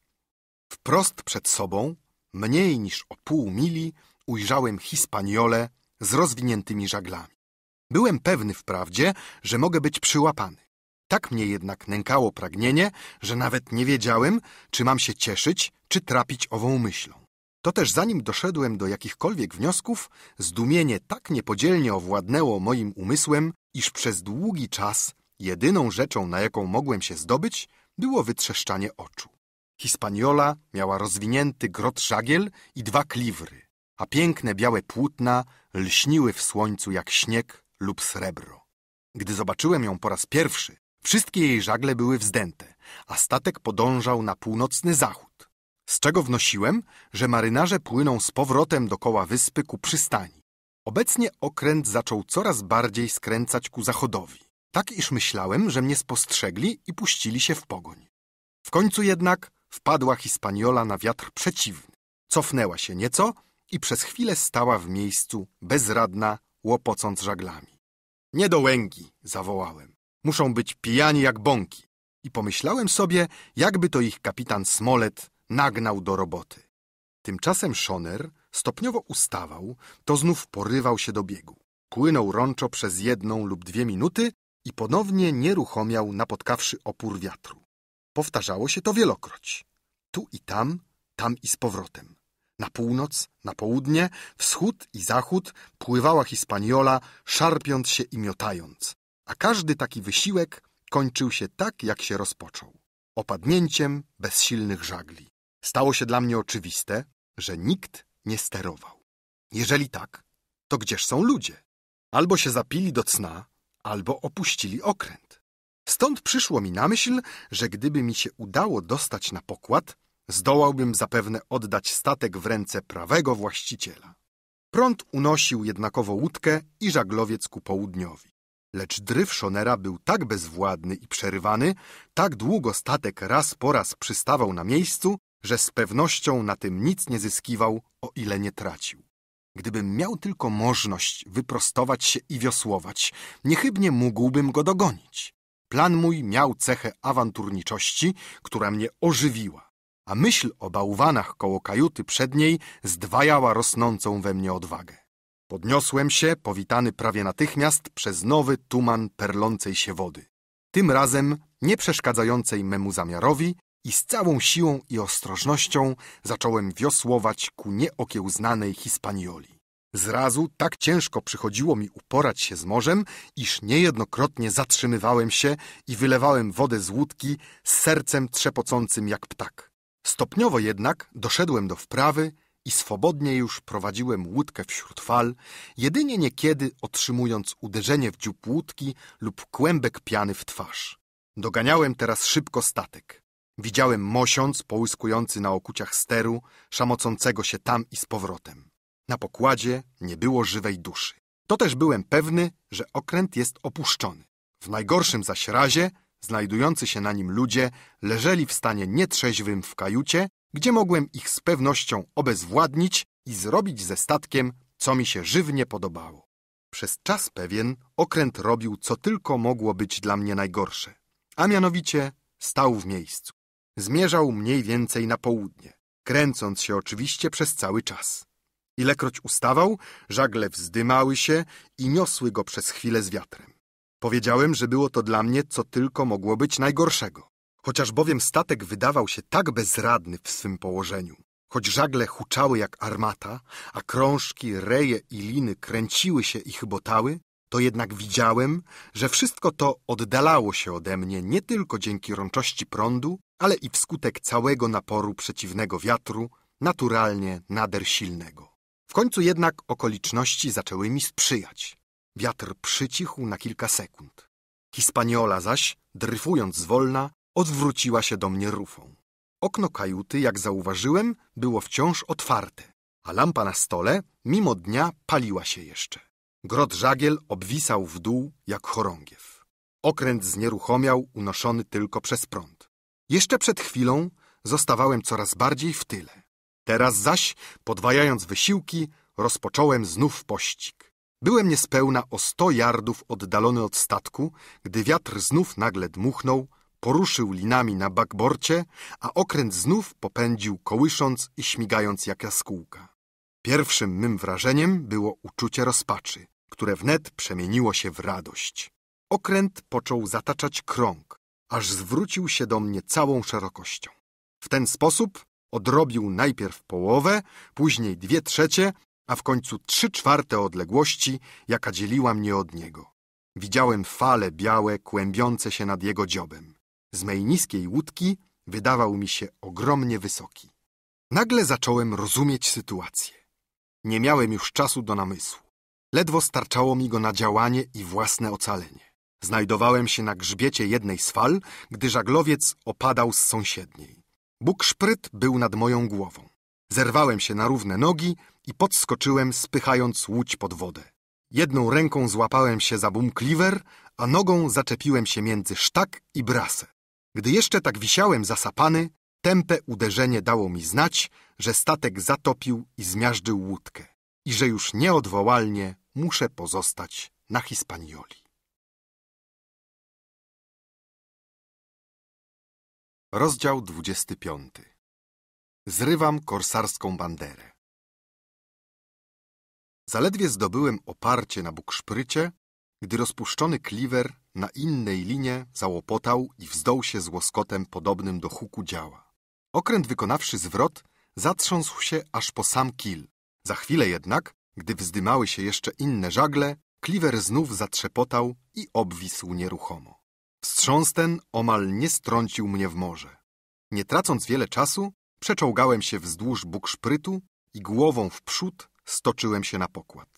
Wprost przed sobą, mniej niż o pół mili, ujrzałem Hispaniolę z rozwiniętymi żaglami. Byłem pewny wprawdzie, że mogę być przyłapany. Tak mnie jednak nękało pragnienie, że nawet nie wiedziałem, czy mam się cieszyć, czy trapić ową myślą. To też zanim doszedłem do jakichkolwiek wniosków, zdumienie tak niepodzielnie owładnęło moim umysłem, iż przez długi czas jedyną rzeczą, na jaką mogłem się zdobyć, było wytrzeszczanie oczu. Hispaniola miała rozwinięty grot żagiel i dwa kliwry, a piękne białe płótna lśniły w słońcu jak śnieg lub srebro. Gdy zobaczyłem ją po raz pierwszy, wszystkie jej żagle były wzdęte, a statek podążał na północny zachód z czego wnosiłem, że marynarze płyną z powrotem dokoła wyspy ku przystani. Obecnie okręt zaczął coraz bardziej skręcać ku zachodowi, tak iż myślałem, że mnie spostrzegli i puścili się w pogoń. W końcu jednak wpadła Hispaniola na wiatr przeciwny. Cofnęła się nieco i przez chwilę stała w miejscu, bezradna, łopocąc żaglami. Nie do łęgi, zawołałem. Muszą być pijani jak bąki. I pomyślałem sobie, jakby to ich kapitan Smolet nagnał do roboty. Tymczasem Schoner stopniowo ustawał, to znów porywał się do biegu. Płynął rączo przez jedną lub dwie minuty i ponownie nieruchomiał, napotkawszy opór wiatru. Powtarzało się to wielokroć. Tu i tam, tam i z powrotem. Na północ, na południe, wschód i zachód pływała Hispaniola, szarpiąc się i miotając, a każdy taki wysiłek kończył się tak, jak się rozpoczął opadnięciem bezsilnych żagli. Stało się dla mnie oczywiste, że nikt nie sterował. Jeżeli tak, to gdzież są ludzie? Albo się zapili do cna, albo opuścili okręt. Stąd przyszło mi na myśl, że gdyby mi się udało dostać na pokład, zdołałbym zapewne oddać statek w ręce prawego właściciela. Prąd unosił jednakowo łódkę i żaglowiec ku południowi. Lecz dryf Szonera był tak bezwładny i przerywany, tak długo statek raz po raz przystawał na miejscu, że z pewnością na tym nic nie zyskiwał, o ile nie tracił. Gdybym miał tylko możność wyprostować się i wiosłować, niechybnie mógłbym go dogonić. Plan mój miał cechę awanturniczości, która mnie ożywiła, a myśl o bałwanach koło kajuty przedniej zdwajała rosnącą we mnie odwagę. Podniosłem się, powitany prawie natychmiast przez nowy tuman perlącej się wody. Tym razem nie przeszkadzającej memu zamiarowi, i z całą siłą i ostrożnością zacząłem wiosłować ku nieokiełznanej Hispanioli. Zrazu tak ciężko przychodziło mi uporać się z morzem, iż niejednokrotnie zatrzymywałem się i wylewałem wodę z łódki z sercem trzepocącym jak ptak. Stopniowo jednak doszedłem do wprawy i swobodnie już prowadziłem łódkę wśród fal, jedynie niekiedy otrzymując uderzenie w dziób łódki lub kłębek piany w twarz. Doganiałem teraz szybko statek. Widziałem mosiąc połyskujący na okuciach steru, szamocącego się tam i z powrotem. Na pokładzie nie było żywej duszy. To też byłem pewny, że okręt jest opuszczony. W najgorszym zaś razie znajdujący się na nim ludzie leżeli w stanie nietrzeźwym w kajucie, gdzie mogłem ich z pewnością obezwładnić i zrobić ze statkiem, co mi się żywnie podobało. Przez czas pewien okręt robił, co tylko mogło być dla mnie najgorsze, a mianowicie stał w miejscu. Zmierzał mniej więcej na południe, kręcąc się oczywiście przez cały czas. Ilekroć ustawał, żagle wzdymały się i niosły go przez chwilę z wiatrem. Powiedziałem, że było to dla mnie co tylko mogło być najgorszego. Chociaż bowiem statek wydawał się tak bezradny w swym położeniu, choć żagle huczały jak armata, a krążki, reje i liny kręciły się i chybotały, to jednak widziałem, że wszystko to oddalało się ode mnie nie tylko dzięki rączości prądu, ale i wskutek całego naporu przeciwnego wiatru, naturalnie nader silnego. W końcu jednak okoliczności zaczęły mi sprzyjać. Wiatr przycichł na kilka sekund. Hispaniola zaś, dryfując zwolna, odwróciła się do mnie rufą. Okno kajuty, jak zauważyłem, było wciąż otwarte, a lampa na stole, mimo dnia, paliła się jeszcze. Grot żagiel obwisał w dół jak chorągiew. Okręt znieruchomiał, unoszony tylko przez prąd. Jeszcze przed chwilą zostawałem coraz bardziej w tyle. Teraz zaś, podwajając wysiłki, rozpocząłem znów pościg. Byłem niespełna o sto jardów oddalony od statku, gdy wiatr znów nagle dmuchnął, poruszył linami na bakborcie, a okręt znów popędził kołysząc i śmigając jak jaskółka. Pierwszym mym wrażeniem było uczucie rozpaczy, które wnet przemieniło się w radość. Okręt począł zataczać krąg, aż zwrócił się do mnie całą szerokością. W ten sposób odrobił najpierw połowę, później dwie trzecie, a w końcu trzy czwarte odległości, jaka dzieliła mnie od niego. Widziałem fale białe kłębiące się nad jego dziobem. Z mej niskiej łódki wydawał mi się ogromnie wysoki. Nagle zacząłem rozumieć sytuację. Nie miałem już czasu do namysłu. Ledwo starczało mi go na działanie i własne ocalenie. Znajdowałem się na grzbiecie jednej z fal, gdy żaglowiec opadał z sąsiedniej. Bóg szpryt był nad moją głową. Zerwałem się na równe nogi i podskoczyłem, spychając łódź pod wodę. Jedną ręką złapałem się za bum kliwer, a nogą zaczepiłem się między sztak i brasę. Gdy jeszcze tak wisiałem zasapany, tępe uderzenie dało mi znać, że statek zatopił i zmiażdżył łódkę i że już nieodwołalnie muszę pozostać na Hispanioli. Rozdział 25. Zrywam korsarską banderę. Zaledwie zdobyłem oparcie na bukszprycie, gdy rozpuszczony kliwer na innej linie załopotał i wzdął się z łoskotem podobnym do huku działa. Okręt wykonawszy zwrot, zatrząsł się aż po sam kil. Za chwilę jednak, gdy wzdymały się jeszcze inne żagle, kliwer znów zatrzepotał i obwisł nieruchomo. Wstrząs ten omal nie strącił mnie w morze. Nie tracąc wiele czasu, przeczołgałem się wzdłuż bukszprytu i głową w przód stoczyłem się na pokład.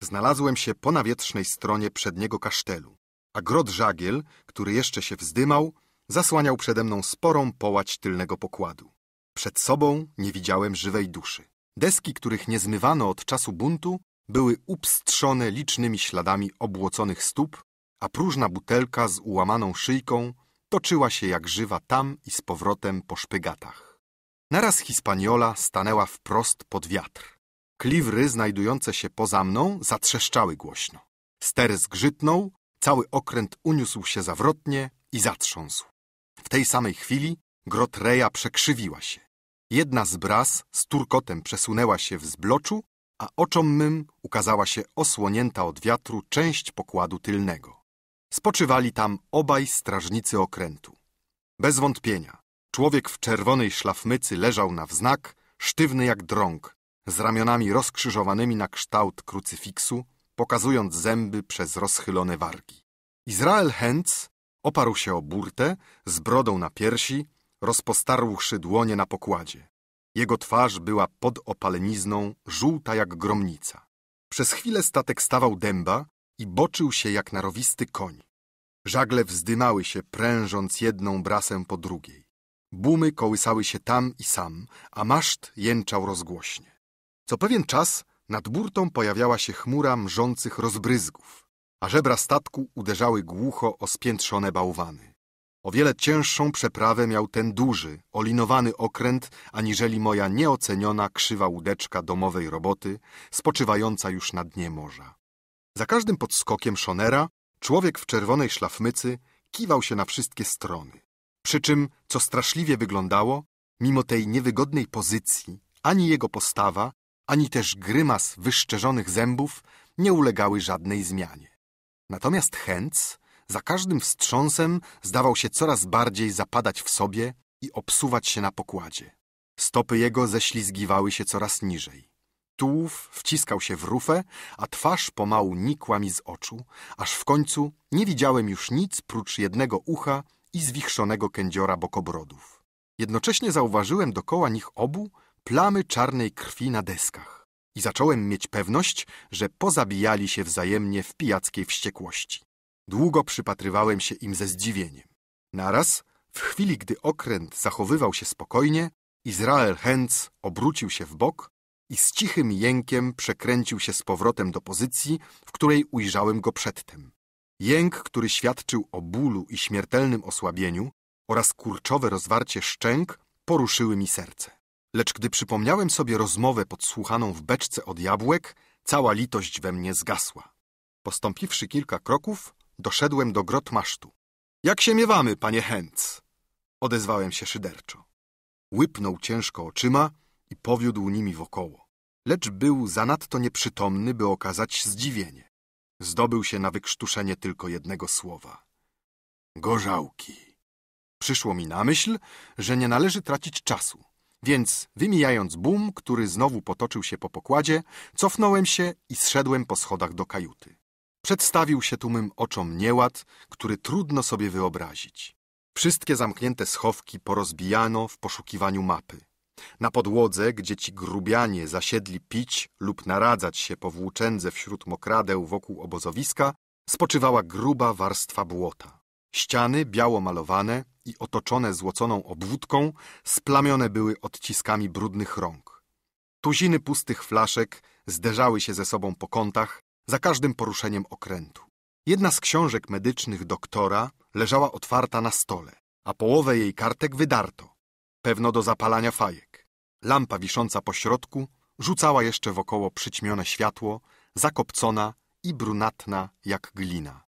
Znalazłem się po nawietrznej stronie przedniego kasztelu, a grot żagiel, który jeszcze się wzdymał, zasłaniał przede mną sporą połać tylnego pokładu. Przed sobą nie widziałem żywej duszy. Deski, których nie zmywano od czasu buntu, były upstrzone licznymi śladami obłoconych stóp a próżna butelka z ułamaną szyjką toczyła się jak żywa tam i z powrotem po szpygatach. Naraz Hispaniola stanęła wprost pod wiatr. Kliwry znajdujące się poza mną zatrzeszczały głośno. Ster zgrzytnął, cały okręt uniósł się zawrotnie i zatrząsł. W tej samej chwili grot Reja przekrzywiła się. Jedna z bras z turkotem przesunęła się w zbloczu, a oczom mym ukazała się osłonięta od wiatru część pokładu tylnego. Spoczywali tam obaj strażnicy okrętu. Bez wątpienia, człowiek w czerwonej szlafmycy leżał na wznak, sztywny jak drąg, z ramionami rozkrzyżowanymi na kształt krucyfiksu, pokazując zęby przez rozchylone wargi. Izrael Hentz oparł się o burtę, z brodą na piersi, rozpostarłszy dłonie na pokładzie. Jego twarz była pod opalenizną, żółta jak gromnica. Przez chwilę statek stawał dęba, i boczył się jak narowisty koń. Żagle wzdymały się, prężąc jedną brasę po drugiej. Bumy kołysały się tam i sam, a maszt jęczał rozgłośnie. Co pewien czas nad burtą pojawiała się chmura mrzących rozbryzgów, a żebra statku uderzały głucho o spiętrzone bałwany. O wiele cięższą przeprawę miał ten duży, olinowany okręt, aniżeli moja nieoceniona krzywa łódeczka domowej roboty, spoczywająca już na dnie morza. Za każdym podskokiem Szonera człowiek w czerwonej szlafmycy kiwał się na wszystkie strony. Przy czym, co straszliwie wyglądało, mimo tej niewygodnej pozycji, ani jego postawa, ani też grymas wyszczerzonych zębów nie ulegały żadnej zmianie. Natomiast Hens za każdym wstrząsem zdawał się coraz bardziej zapadać w sobie i obsuwać się na pokładzie. Stopy jego ześlizgiwały się coraz niżej. Tułów wciskał się w rufę, a twarz pomału nikła mi z oczu, aż w końcu nie widziałem już nic prócz jednego ucha i zwichrzonego kędziora bokobrodów. Jednocześnie zauważyłem dokoła nich obu plamy czarnej krwi na deskach i zacząłem mieć pewność, że pozabijali się wzajemnie w pijackiej wściekłości. Długo przypatrywałem się im ze zdziwieniem. Naraz, w chwili gdy okręt zachowywał się spokojnie, Izrael Hens obrócił się w bok i z cichym jękiem przekręcił się z powrotem do pozycji, w której ujrzałem go przedtem. Jęk, który świadczył o bólu i śmiertelnym osłabieniu oraz kurczowe rozwarcie szczęk, poruszyły mi serce. Lecz gdy przypomniałem sobie rozmowę podsłuchaną w beczce od jabłek, cała litość we mnie zgasła. Postąpiwszy kilka kroków, doszedłem do grot masztu. Jak się miewamy, panie Hentz? — Odezwałem się szyderczo. Łypnął ciężko oczyma, i powiódł nimi wokoło. Lecz był zanadto nieprzytomny, by okazać zdziwienie. Zdobył się na wykrztuszenie tylko jednego słowa. Gorzałki. Przyszło mi na myśl, że nie należy tracić czasu. Więc wymijając bum, który znowu potoczył się po pokładzie, cofnąłem się i zszedłem po schodach do kajuty. Przedstawił się tu mym oczom nieład, który trudno sobie wyobrazić. Wszystkie zamknięte schowki porozbijano w poszukiwaniu mapy. Na podłodze, gdzie ci grubianie zasiedli pić lub naradzać się po włóczędze wśród mokradeł wokół obozowiska, spoczywała gruba warstwa błota. Ściany biało malowane i otoczone złoconą obwódką splamione były odciskami brudnych rąk. Tuziny pustych flaszek zderzały się ze sobą po kątach za każdym poruszeniem okrętu. Jedna z książek medycznych doktora leżała otwarta na stole, a połowę jej kartek wydarto, pewno do zapalania fajek. Lampa wisząca po środku rzucała jeszcze wokoło przyćmione światło, zakopcona i brunatna jak glina.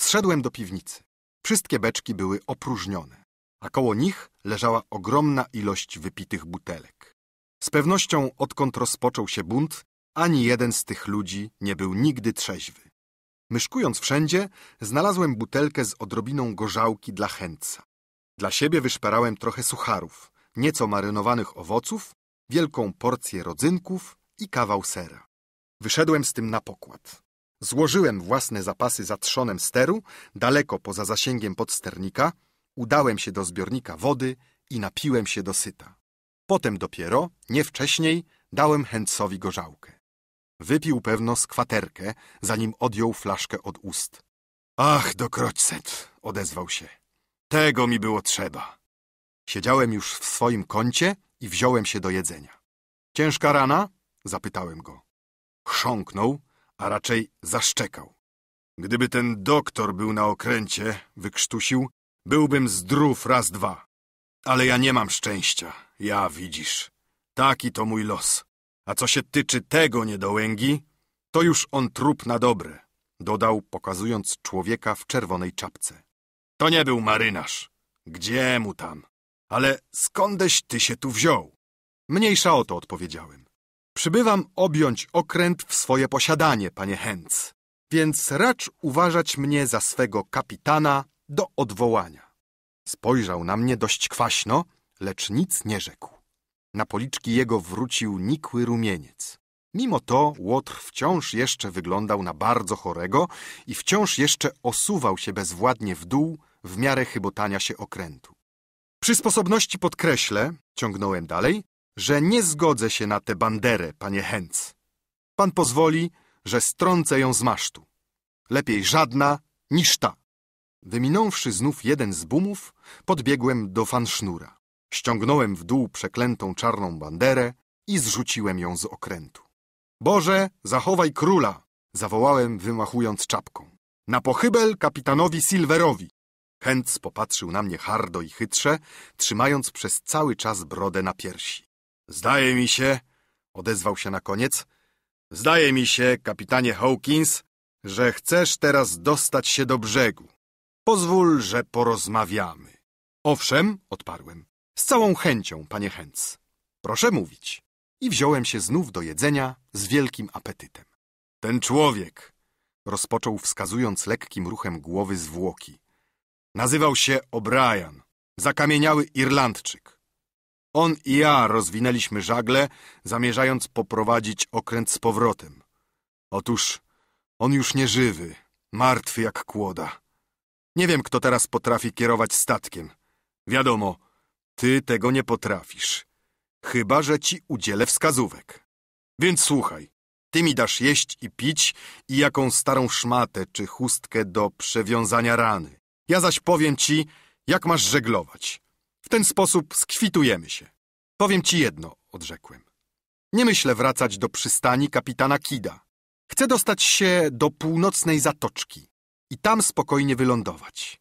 Zszedłem do piwnicy. Wszystkie beczki były opróżnione, a koło nich leżała ogromna ilość wypitych butelek. Z pewnością, odkąd rozpoczął się bunt, ani jeden z tych ludzi nie był nigdy trzeźwy. Myszkując wszędzie, znalazłem butelkę z odrobiną gorzałki dla chęca. Dla siebie wyszperałem trochę sucharów, nieco marynowanych owoców, wielką porcję rodzynków i kawał sera. Wyszedłem z tym na pokład. Złożyłem własne zapasy za trzonem steru, daleko poza zasięgiem podsternika, udałem się do zbiornika wody i napiłem się do syta. Potem dopiero, nie wcześniej, dałem Hentsowi gorzałkę. Wypił pewno skwaterkę, zanim odjął flaszkę od ust. Ach, dokroćset, odezwał się. Tego mi było trzeba. Siedziałem już w swoim kącie i wziąłem się do jedzenia. Ciężka rana? Zapytałem go. Chrząknął, a raczej zaszczekał. Gdyby ten doktor był na okręcie, wykrztusił, byłbym zdrów raz dwa. Ale ja nie mam szczęścia, ja widzisz. Taki to mój los. A co się tyczy tego niedołęgi, to już on trup na dobre, dodał, pokazując człowieka w czerwonej czapce. To nie był marynarz. Gdzie mu tam? Ale skądeś ty się tu wziął? Mniejsza o to odpowiedziałem. Przybywam objąć okręt w swoje posiadanie, panie Hens, więc racz uważać mnie za swego kapitana do odwołania. Spojrzał na mnie dość kwaśno, lecz nic nie rzekł. Na policzki jego wrócił nikły rumieniec. Mimo to Łotr wciąż jeszcze wyglądał na bardzo chorego i wciąż jeszcze osuwał się bezwładnie w dół w miarę chybotania się okrętu. Przy sposobności podkreślę, ciągnąłem dalej, że nie zgodzę się na tę banderę, panie Hens. Pan pozwoli, że strącę ją z masztu. Lepiej żadna niż ta. Wyminąwszy znów jeden z bumów, podbiegłem do fansznura. Ściągnąłem w dół przeklętą czarną banderę i zrzuciłem ją z okrętu. Boże, zachowaj króla! zawołałem, wymachując czapką. Na pochybel kapitanowi Silverowi! Chęc popatrzył na mnie hardo i chytrze, trzymając przez cały czas brodę na piersi. Zdaje mi się, odezwał się na koniec, zdaje mi się, kapitanie Hawkins, że chcesz teraz dostać się do brzegu. Pozwól, że porozmawiamy. Owszem, odparłem, z całą chęcią, panie Chęc. Proszę mówić. I wziąłem się znów do jedzenia z wielkim apetytem. Ten człowiek, rozpoczął wskazując lekkim ruchem głowy zwłoki, Nazywał się O'Brien, zakamieniały Irlandczyk. On i ja rozwinęliśmy żagle, zamierzając poprowadzić okręt z powrotem. Otóż on już nie żywy, martwy jak kłoda. Nie wiem, kto teraz potrafi kierować statkiem. Wiadomo, ty tego nie potrafisz. Chyba, że ci udzielę wskazówek. Więc słuchaj, ty mi dasz jeść i pić i jaką starą szmatę czy chustkę do przewiązania rany ja zaś powiem ci, jak masz żeglować. W ten sposób skwitujemy się. Powiem ci jedno, odrzekłem. Nie myślę wracać do przystani kapitana Kida. Chcę dostać się do północnej zatoczki i tam spokojnie wylądować.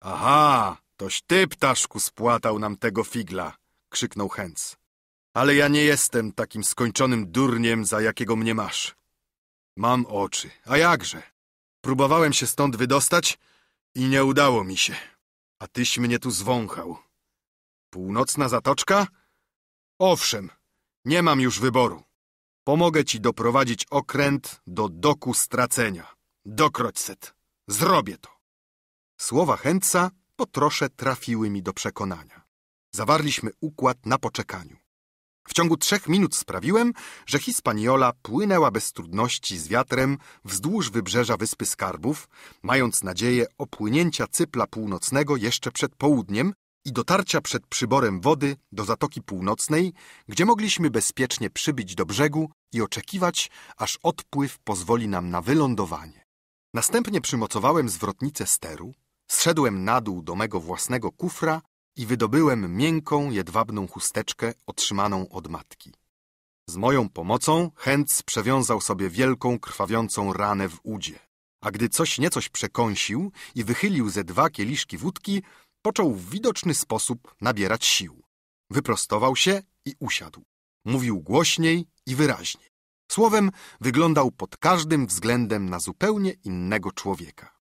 Aha, toś ty, ptaszku, spłatał nam tego figla, krzyknął Hens. Ale ja nie jestem takim skończonym durniem, za jakiego mnie masz. Mam oczy, a jakże? Próbowałem się stąd wydostać, i nie udało mi się, a tyś mnie tu zwąchał. Północna zatoczka? Owszem, nie mam już wyboru. Pomogę ci doprowadzić okręt do doku stracenia. Dokroć set. Zrobię to. Słowa Chęca po trosze trafiły mi do przekonania. Zawarliśmy układ na poczekaniu. W ciągu trzech minut sprawiłem, że Hispaniola płynęła bez trudności z wiatrem wzdłuż wybrzeża Wyspy Skarbów, mając nadzieję opłynięcia Cypla Północnego jeszcze przed południem i dotarcia przed przyborem wody do Zatoki Północnej, gdzie mogliśmy bezpiecznie przybyć do brzegu i oczekiwać, aż odpływ pozwoli nam na wylądowanie. Następnie przymocowałem zwrotnicę steru, zszedłem na dół do mego własnego kufra i wydobyłem miękką, jedwabną chusteczkę otrzymaną od matki. Z moją pomocą Chęc przewiązał sobie wielką, krwawiącą ranę w udzie, a gdy coś niecoś przekąsił i wychylił ze dwa kieliszki wódki, począł w widoczny sposób nabierać sił. Wyprostował się i usiadł. Mówił głośniej i wyraźniej. Słowem, wyglądał pod każdym względem na zupełnie innego człowieka.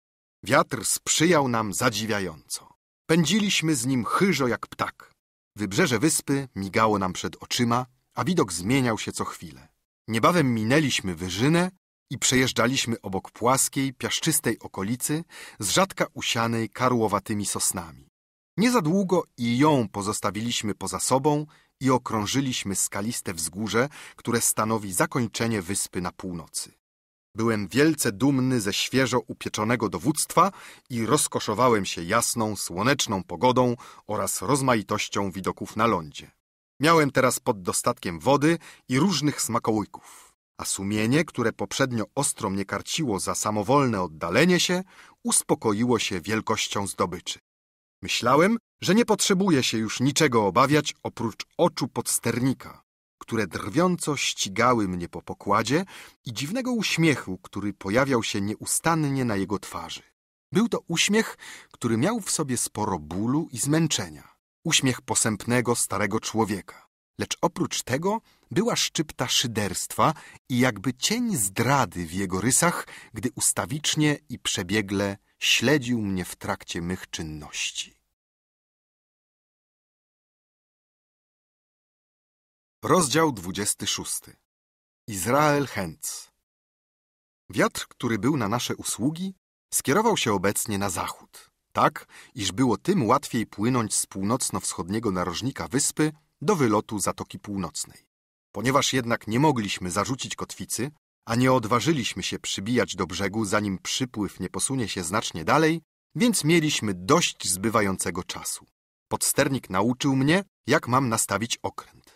Wiatr sprzyjał nam zadziwiająco. Pędziliśmy z nim chyżo jak ptak. Wybrzeże wyspy migało nam przed oczyma, a widok zmieniał się co chwilę. Niebawem minęliśmy wyżynę i przejeżdżaliśmy obok płaskiej, piaszczystej okolicy, z rzadka usianej karłowatymi sosnami. Nie za długo i ją pozostawiliśmy poza sobą i okrążyliśmy skaliste wzgórze, które stanowi zakończenie wyspy na północy. Byłem wielce dumny ze świeżo upieczonego dowództwa i rozkoszowałem się jasną, słoneczną pogodą oraz rozmaitością widoków na lądzie. Miałem teraz pod dostatkiem wody i różnych smakołyków, a sumienie, które poprzednio ostro mnie karciło za samowolne oddalenie się, uspokoiło się wielkością zdobyczy. Myślałem, że nie potrzebuje się już niczego obawiać oprócz oczu podsternika, które drwiąco ścigały mnie po pokładzie i dziwnego uśmiechu, który pojawiał się nieustannie na jego twarzy. Był to uśmiech, który miał w sobie sporo bólu i zmęczenia. Uśmiech posępnego starego człowieka. Lecz oprócz tego była szczypta szyderstwa i jakby cień zdrady w jego rysach, gdy ustawicznie i przebiegle śledził mnie w trakcie mych czynności. Rozdział 26. Izrael Chęc Wiatr, który był na nasze usługi, skierował się obecnie na zachód, tak, iż było tym łatwiej płynąć z północno-wschodniego narożnika wyspy do wylotu Zatoki Północnej. Ponieważ jednak nie mogliśmy zarzucić kotwicy, a nie odważyliśmy się przybijać do brzegu, zanim przypływ nie posunie się znacznie dalej, więc mieliśmy dość zbywającego czasu. Podsternik nauczył mnie, jak mam nastawić okręt.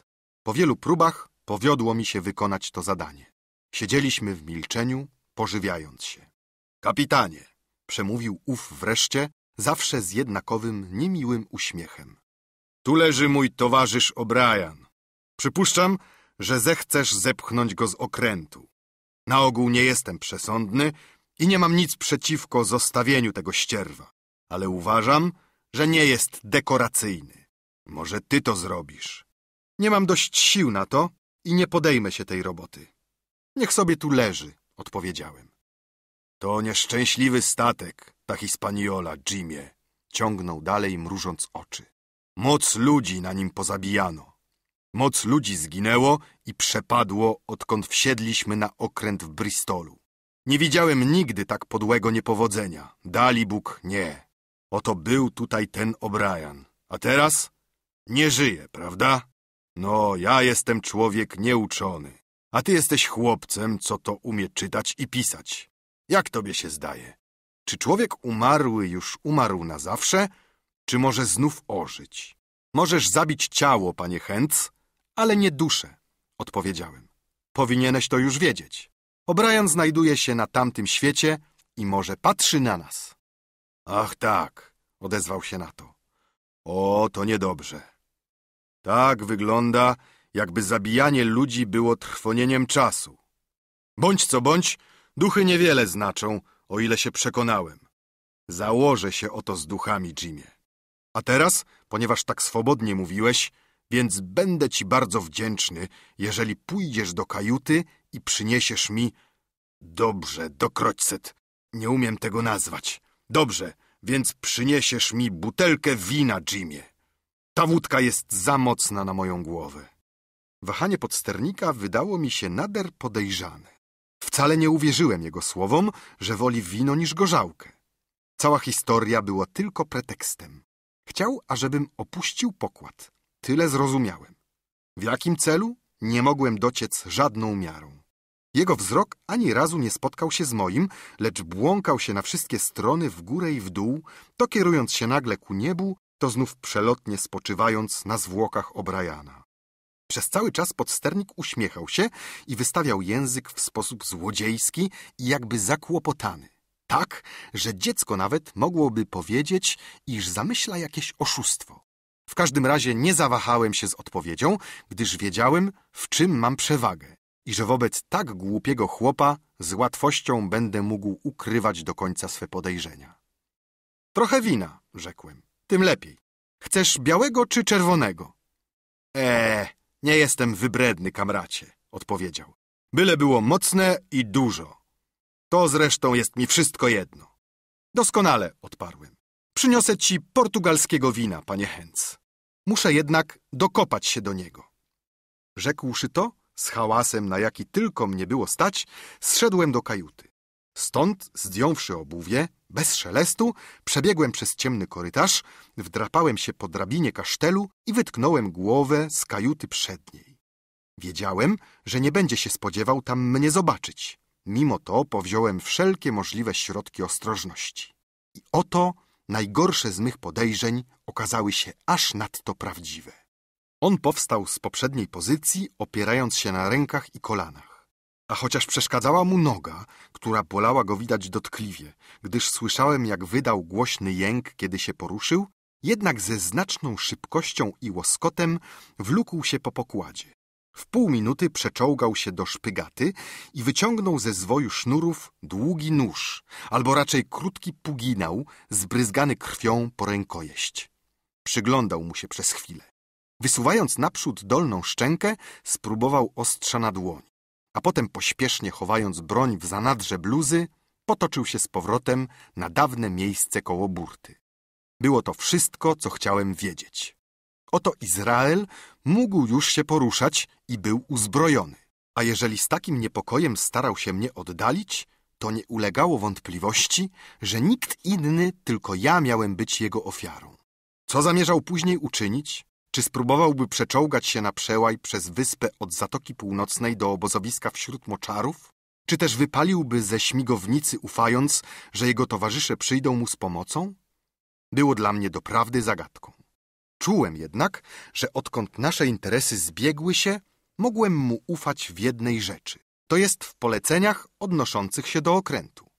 Po wielu próbach powiodło mi się wykonać to zadanie. Siedzieliśmy w milczeniu, pożywiając się. Kapitanie, przemówił ów wreszcie, zawsze z jednakowym, niemiłym uśmiechem. Tu leży mój towarzysz O'Brien. Przypuszczam, że zechcesz zepchnąć go z okrętu. Na ogół nie jestem przesądny i nie mam nic przeciwko zostawieniu tego ścierwa, ale uważam, że nie jest dekoracyjny. Może ty to zrobisz. Nie mam dość sił na to i nie podejmę się tej roboty. Niech sobie tu leży, odpowiedziałem. To nieszczęśliwy statek, ta Hispaniola, Jimie, ciągnął dalej, mrużąc oczy. Moc ludzi na nim pozabijano. Moc ludzi zginęło i przepadło, odkąd wsiedliśmy na okręt w Bristolu. Nie widziałem nigdy tak podłego niepowodzenia. Dali Bóg nie. Oto był tutaj ten O'Brien. A teraz nie żyje, prawda? No, ja jestem człowiek nieuczony, a ty jesteś chłopcem, co to umie czytać i pisać. Jak tobie się zdaje? Czy człowiek umarły już umarł na zawsze, czy może znów ożyć? Możesz zabić ciało, panie Hentz, ale nie duszę, odpowiedziałem. Powinieneś to już wiedzieć. O'Brien znajduje się na tamtym świecie i może patrzy na nas. Ach tak, odezwał się na to. O, to niedobrze. Tak wygląda, jakby zabijanie ludzi było trwonieniem czasu. Bądź co bądź, duchy niewiele znaczą, o ile się przekonałem. Założę się o to z duchami, Jimie. A teraz, ponieważ tak swobodnie mówiłeś, więc będę ci bardzo wdzięczny, jeżeli pójdziesz do kajuty i przyniesiesz mi... Dobrze, dokroćset. Nie umiem tego nazwać. Dobrze, więc przyniesiesz mi butelkę wina, Jimie. Ta wódka jest za mocna na moją głowę. Wahanie podsternika wydało mi się nader podejrzane. Wcale nie uwierzyłem jego słowom, że woli wino niż gorzałkę. Cała historia była tylko pretekstem. Chciał, ażebym opuścił pokład. Tyle zrozumiałem. W jakim celu? Nie mogłem dociec żadną miarą. Jego wzrok ani razu nie spotkał się z moim, lecz błąkał się na wszystkie strony w górę i w dół, to kierując się nagle ku niebu, to znów przelotnie spoczywając na zwłokach Obrajana. Przez cały czas podsternik uśmiechał się i wystawiał język w sposób złodziejski i jakby zakłopotany. Tak, że dziecko nawet mogłoby powiedzieć, iż zamyśla jakieś oszustwo. W każdym razie nie zawahałem się z odpowiedzią, gdyż wiedziałem, w czym mam przewagę i że wobec tak głupiego chłopa z łatwością będę mógł ukrywać do końca swe podejrzenia. Trochę wina, rzekłem tym lepiej. Chcesz białego czy czerwonego? E, nie jestem wybredny, kamracie, odpowiedział. Byle było mocne i dużo. To zresztą jest mi wszystko jedno. Doskonale, odparłem. Przyniosę ci portugalskiego wina, panie Hens. Muszę jednak dokopać się do niego. Rzekłszy to, z hałasem, na jaki tylko mnie było stać, zszedłem do kajuty. Stąd, zdjąwszy obuwie, bez szelestu, przebiegłem przez ciemny korytarz, wdrapałem się po drabinie kasztelu i wytknąłem głowę z kajuty przedniej. Wiedziałem, że nie będzie się spodziewał tam mnie zobaczyć. Mimo to powziąłem wszelkie możliwe środki ostrożności. I oto najgorsze z mych podejrzeń okazały się aż nadto prawdziwe. On powstał z poprzedniej pozycji, opierając się na rękach i kolanach. A chociaż przeszkadzała mu noga, która bolała go widać dotkliwie, gdyż słyszałem, jak wydał głośny jęk, kiedy się poruszył, jednak ze znaczną szybkością i łoskotem wlókł się po pokładzie. W pół minuty przeczołgał się do szpygaty i wyciągnął ze zwoju sznurów długi nóż, albo raczej krótki puginał, zbryzgany krwią po rękojeść. Przyglądał mu się przez chwilę. Wysuwając naprzód dolną szczękę, spróbował ostrza na dłoni a potem pośpiesznie chowając broń w zanadrze bluzy, potoczył się z powrotem na dawne miejsce koło burty. Było to wszystko, co chciałem wiedzieć. Oto Izrael mógł już się poruszać i był uzbrojony. A jeżeli z takim niepokojem starał się mnie oddalić, to nie ulegało wątpliwości, że nikt inny, tylko ja miałem być jego ofiarą. Co zamierzał później uczynić? Czy spróbowałby przeczołgać się na przełaj przez wyspę od Zatoki Północnej do obozowiska wśród moczarów? Czy też wypaliłby ze śmigownicy, ufając, że jego towarzysze przyjdą mu z pomocą? Było dla mnie doprawdy zagadką. Czułem jednak, że odkąd nasze interesy zbiegły się, mogłem mu ufać w jednej rzeczy. To jest w poleceniach odnoszących się do okrętu.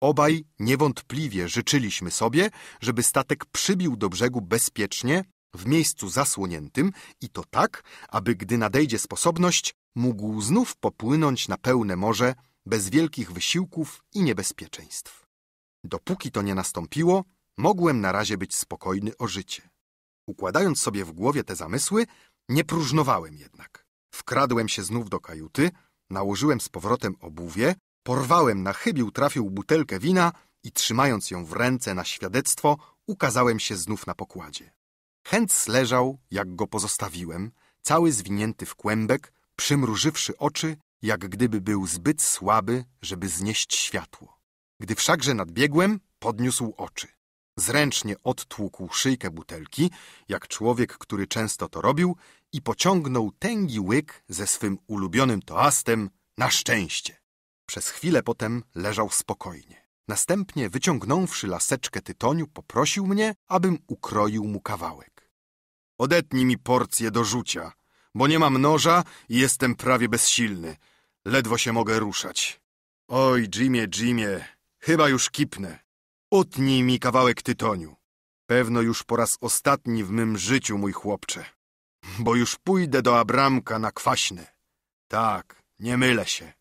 Obaj niewątpliwie życzyliśmy sobie, żeby statek przybił do brzegu bezpiecznie w miejscu zasłoniętym i to tak, aby gdy nadejdzie sposobność, mógł znów popłynąć na pełne morze bez wielkich wysiłków i niebezpieczeństw. Dopóki to nie nastąpiło, mogłem na razie być spokojny o życie. Układając sobie w głowie te zamysły, nie próżnowałem jednak. Wkradłem się znów do kajuty, nałożyłem z powrotem obuwie, porwałem na chybił trafił butelkę wina i trzymając ją w ręce na świadectwo, ukazałem się znów na pokładzie. Chęc leżał, jak go pozostawiłem, cały zwinięty w kłębek, przymrużywszy oczy, jak gdyby był zbyt słaby, żeby znieść światło. Gdy wszakże nadbiegłem, podniósł oczy. Zręcznie odtłukł szyjkę butelki, jak człowiek, który często to robił, i pociągnął tęgi łyk ze swym ulubionym toastem na szczęście. Przez chwilę potem leżał spokojnie. Następnie, wyciągnąwszy laseczkę tytoniu, poprosił mnie, abym ukroił mu kawałek. Odetnij mi porcję do rzucia, bo nie mam noża i jestem prawie bezsilny. Ledwo się mogę ruszać. Oj, Jimie, Jimie, chyba już kipnę. Utnij mi kawałek tytoniu. Pewno już po raz ostatni w mym życiu, mój chłopcze. Bo już pójdę do Abramka na kwaśne. Tak, nie mylę się.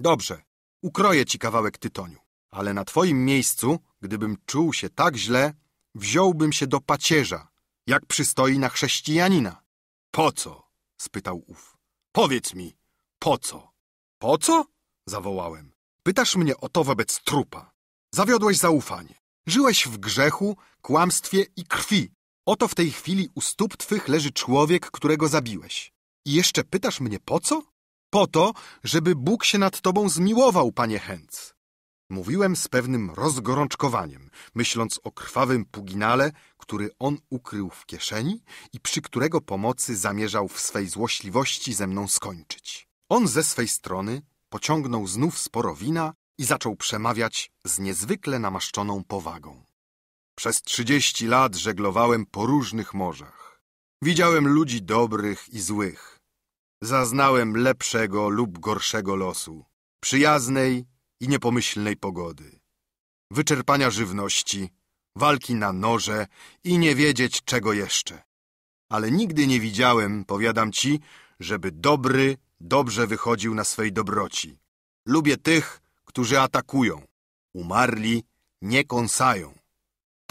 Dobrze, ukroję ci kawałek tytoniu. Ale na twoim miejscu, gdybym czuł się tak źle, wziąłbym się do pacierza, jak przystoi na chrześcijanina. Po co? spytał ów. Powiedz mi, po co? Po co? zawołałem. Pytasz mnie o to wobec trupa. Zawiodłeś zaufanie. Żyłeś w grzechu, kłamstwie i krwi. Oto w tej chwili u stóp twych leży człowiek, którego zabiłeś. I jeszcze pytasz mnie po co? Po to, żeby Bóg się nad tobą zmiłował, panie Hens. Mówiłem z pewnym rozgorączkowaniem, myśląc o krwawym puginale, który on ukrył w kieszeni i przy którego pomocy zamierzał w swej złośliwości ze mną skończyć. On ze swej strony pociągnął znów sporo wina i zaczął przemawiać z niezwykle namaszczoną powagą. Przez trzydzieści lat żeglowałem po różnych morzach. Widziałem ludzi dobrych i złych. Zaznałem lepszego lub gorszego losu, przyjaznej i niepomyślnej pogody, wyczerpania żywności, walki na noże i nie wiedzieć czego jeszcze. Ale nigdy nie widziałem, powiadam ci, żeby dobry dobrze wychodził na swej dobroci. Lubię tych, którzy atakują. Umarli nie kąsają.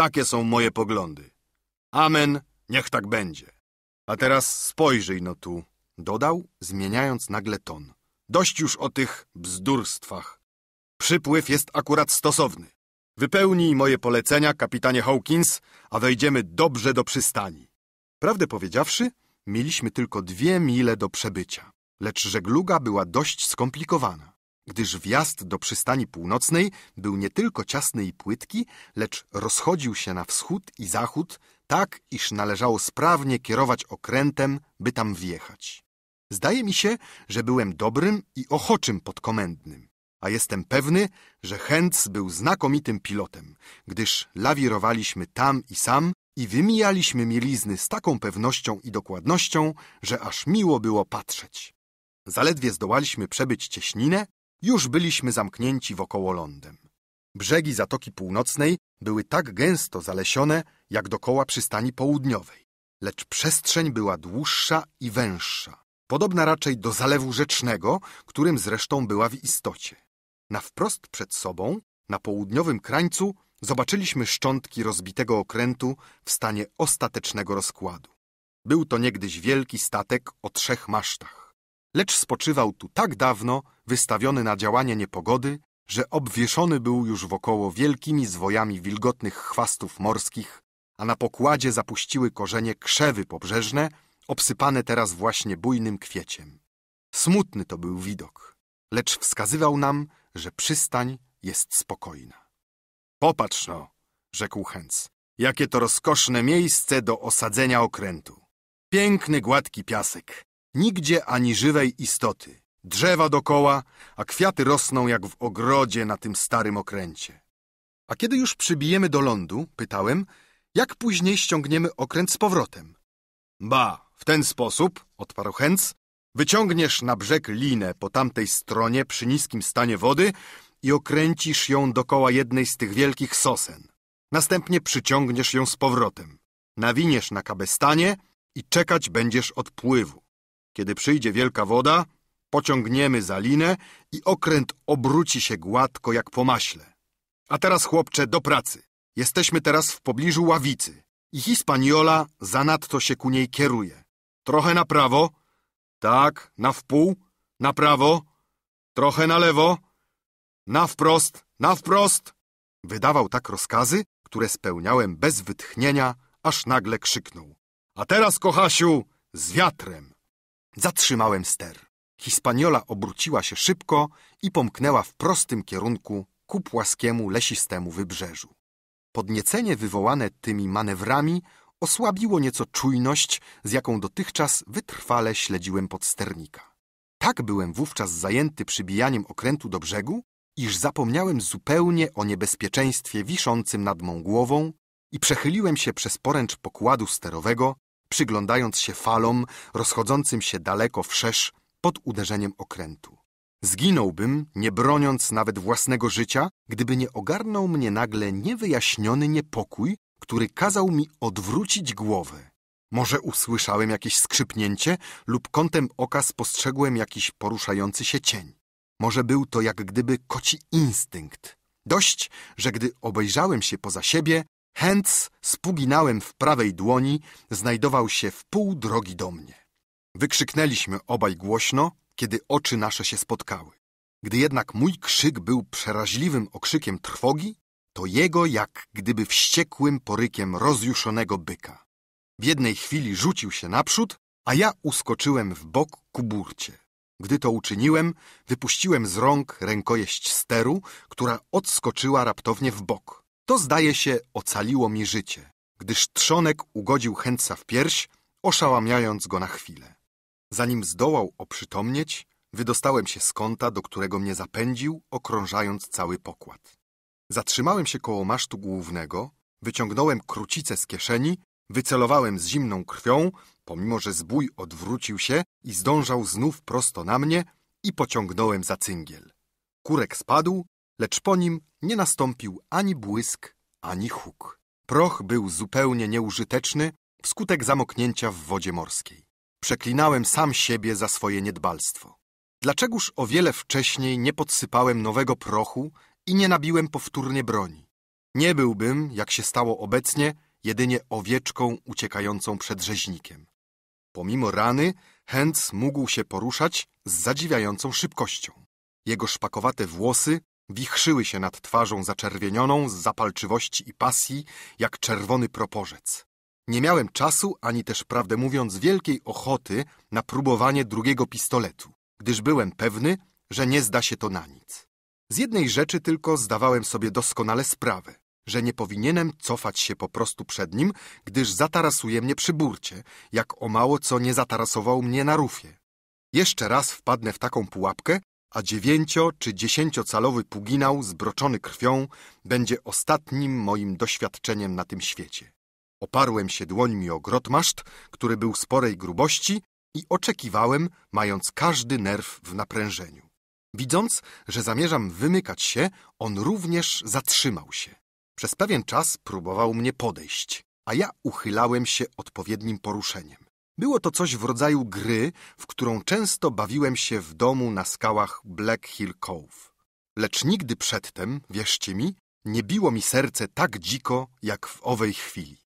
Takie są moje poglądy. Amen, niech tak będzie. A teraz spojrzyj no tu, dodał, zmieniając nagle ton. Dość już o tych bzdurstwach. Przypływ jest akurat stosowny. Wypełnij moje polecenia, kapitanie Hawkins, a wejdziemy dobrze do przystani. Prawdę powiedziawszy, mieliśmy tylko dwie mile do przebycia, lecz żegluga była dość skomplikowana, gdyż wjazd do przystani północnej był nie tylko ciasny i płytki, lecz rozchodził się na wschód i zachód, tak iż należało sprawnie kierować okrętem, by tam wjechać. Zdaje mi się, że byłem dobrym i ochoczym podkomendnym a jestem pewny, że Hentz był znakomitym pilotem, gdyż lawirowaliśmy tam i sam i wymijaliśmy mielizny z taką pewnością i dokładnością, że aż miło było patrzeć. Zaledwie zdołaliśmy przebyć cieśninę, już byliśmy zamknięci wokoło lądem. Brzegi Zatoki Północnej były tak gęsto zalesione, jak dokoła przystani południowej, lecz przestrzeń była dłuższa i węższa, podobna raczej do zalewu rzecznego, którym zresztą była w istocie na wprost przed sobą, na południowym krańcu, zobaczyliśmy szczątki rozbitego okrętu w stanie ostatecznego rozkładu. Był to niegdyś wielki statek o trzech masztach, lecz spoczywał tu tak dawno, wystawiony na działanie niepogody, że obwieszony był już wokoło wielkimi zwojami wilgotnych chwastów morskich, a na pokładzie zapuściły korzenie krzewy pobrzeżne, obsypane teraz właśnie bujnym kwieciem. Smutny to był widok, lecz wskazywał nam, że przystań jest spokojna. Popatrz no, rzekł Hens, jakie to rozkoszne miejsce do osadzenia okrętu. Piękny, gładki piasek, nigdzie ani żywej istoty. Drzewa dokoła, a kwiaty rosną jak w ogrodzie na tym starym okręcie. A kiedy już przybijemy do lądu, pytałem, jak później ściągniemy okręt z powrotem? Ba, w ten sposób, odparł Hens, Wyciągniesz na brzeg linę po tamtej stronie przy niskim stanie wody i okręcisz ją dokoła jednej z tych wielkich sosen. Następnie przyciągniesz ją z powrotem. Nawiniesz na kabestanie i czekać będziesz odpływu. Kiedy przyjdzie wielka woda, pociągniemy za linę i okręt obróci się gładko jak po maśle. A teraz, chłopcze, do pracy. Jesteśmy teraz w pobliżu ławicy i Hispaniola zanadto się ku niej kieruje. Trochę na prawo, tak, na wpół, na prawo, trochę na lewo, na wprost, na wprost. Wydawał tak rozkazy, które spełniałem bez wytchnienia, aż nagle krzyknął. A teraz, kochasiu, z wiatrem. Zatrzymałem ster. Hispaniola obróciła się szybko i pomknęła w prostym kierunku ku płaskiemu, lesistemu wybrzeżu. Podniecenie wywołane tymi manewrami osłabiło nieco czujność, z jaką dotychczas wytrwale śledziłem podsternika. Tak byłem wówczas zajęty przybijaniem okrętu do brzegu, iż zapomniałem zupełnie o niebezpieczeństwie wiszącym nad mą głową i przechyliłem się przez poręcz pokładu sterowego, przyglądając się falom rozchodzącym się daleko wszerz pod uderzeniem okrętu. Zginąłbym, nie broniąc nawet własnego życia, gdyby nie ogarnął mnie nagle niewyjaśniony niepokój, który kazał mi odwrócić głowę. Może usłyszałem jakieś skrzypnięcie lub kątem oka spostrzegłem jakiś poruszający się cień. Może był to jak gdyby koci instynkt. Dość, że gdy obejrzałem się poza siebie, Hens spuginałem w prawej dłoni, znajdował się w pół drogi do mnie. Wykrzyknęliśmy obaj głośno, kiedy oczy nasze się spotkały. Gdy jednak mój krzyk był przeraźliwym okrzykiem trwogi, to jego jak gdyby wściekłym porykiem rozjuszonego byka. W jednej chwili rzucił się naprzód, a ja uskoczyłem w bok ku burcie. Gdy to uczyniłem, wypuściłem z rąk rękojeść steru, która odskoczyła raptownie w bok. To, zdaje się, ocaliło mi życie, gdyż trzonek ugodził chętca w pierś, oszałamiając go na chwilę. Zanim zdołał oprzytomnieć, wydostałem się z kąta, do którego mnie zapędził, okrążając cały pokład. Zatrzymałem się koło masztu głównego, wyciągnąłem krucicę z kieszeni, wycelowałem z zimną krwią, pomimo że zbój odwrócił się i zdążał znów prosto na mnie i pociągnąłem za cyngiel. Kurek spadł, lecz po nim nie nastąpił ani błysk, ani huk. Proch był zupełnie nieużyteczny wskutek zamoknięcia w wodzie morskiej. Przeklinałem sam siebie za swoje niedbalstwo. Dlaczegoż o wiele wcześniej nie podsypałem nowego prochu i nie nabiłem powtórnie broni. Nie byłbym, jak się stało obecnie, jedynie owieczką uciekającą przed rzeźnikiem. Pomimo rany, Hens mógł się poruszać z zadziwiającą szybkością. Jego szpakowate włosy wichrzyły się nad twarzą zaczerwienioną z zapalczywości i pasji, jak czerwony proporzec. Nie miałem czasu, ani też prawdę mówiąc wielkiej ochoty na próbowanie drugiego pistoletu, gdyż byłem pewny, że nie zda się to na nic. Z jednej rzeczy tylko zdawałem sobie doskonale sprawę, że nie powinienem cofać się po prostu przed nim, gdyż zatarasuje mnie przy burcie, jak o mało co nie zatarasował mnie na rufie. Jeszcze raz wpadnę w taką pułapkę, a dziewięcio- czy dziesięciocalowy puginał zbroczony krwią będzie ostatnim moim doświadczeniem na tym świecie. Oparłem się dłońmi o grotmaszt, który był sporej grubości i oczekiwałem, mając każdy nerw w naprężeniu. Widząc, że zamierzam wymykać się, on również zatrzymał się. Przez pewien czas próbował mnie podejść, a ja uchylałem się odpowiednim poruszeniem. Było to coś w rodzaju gry, w którą często bawiłem się w domu na skałach Black Hill Cove. Lecz nigdy przedtem, wierzcie mi, nie biło mi serce tak dziko, jak w owej chwili.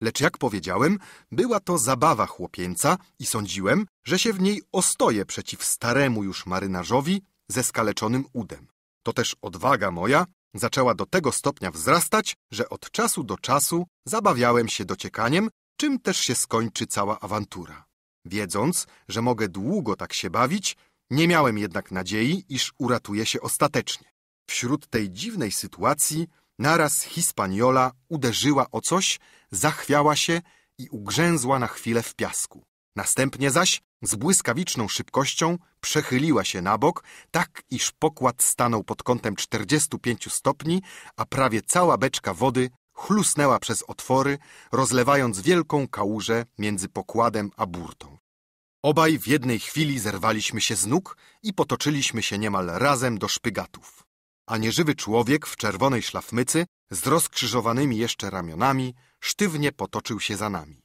Lecz jak powiedziałem, była to zabawa chłopieńca i sądziłem, że się w niej ostoję przeciw staremu już marynarzowi, ze skaleczonym udem. To też odwaga moja zaczęła do tego stopnia wzrastać, że od czasu do czasu zabawiałem się dociekaniem, czym też się skończy cała awantura. Wiedząc, że mogę długo tak się bawić, nie miałem jednak nadziei, iż uratuje się ostatecznie. Wśród tej dziwnej sytuacji naraz Hispaniola uderzyła o coś, zachwiała się i ugrzęzła na chwilę w piasku. Następnie zaś z błyskawiczną szybkością przechyliła się na bok, tak iż pokład stanął pod kątem 45 stopni, a prawie cała beczka wody chlusnęła przez otwory, rozlewając wielką kałużę między pokładem a burtą. Obaj w jednej chwili zerwaliśmy się z nóg i potoczyliśmy się niemal razem do szpygatów. A nieżywy człowiek w czerwonej szlafmycy z rozkrzyżowanymi jeszcze ramionami sztywnie potoczył się za nami.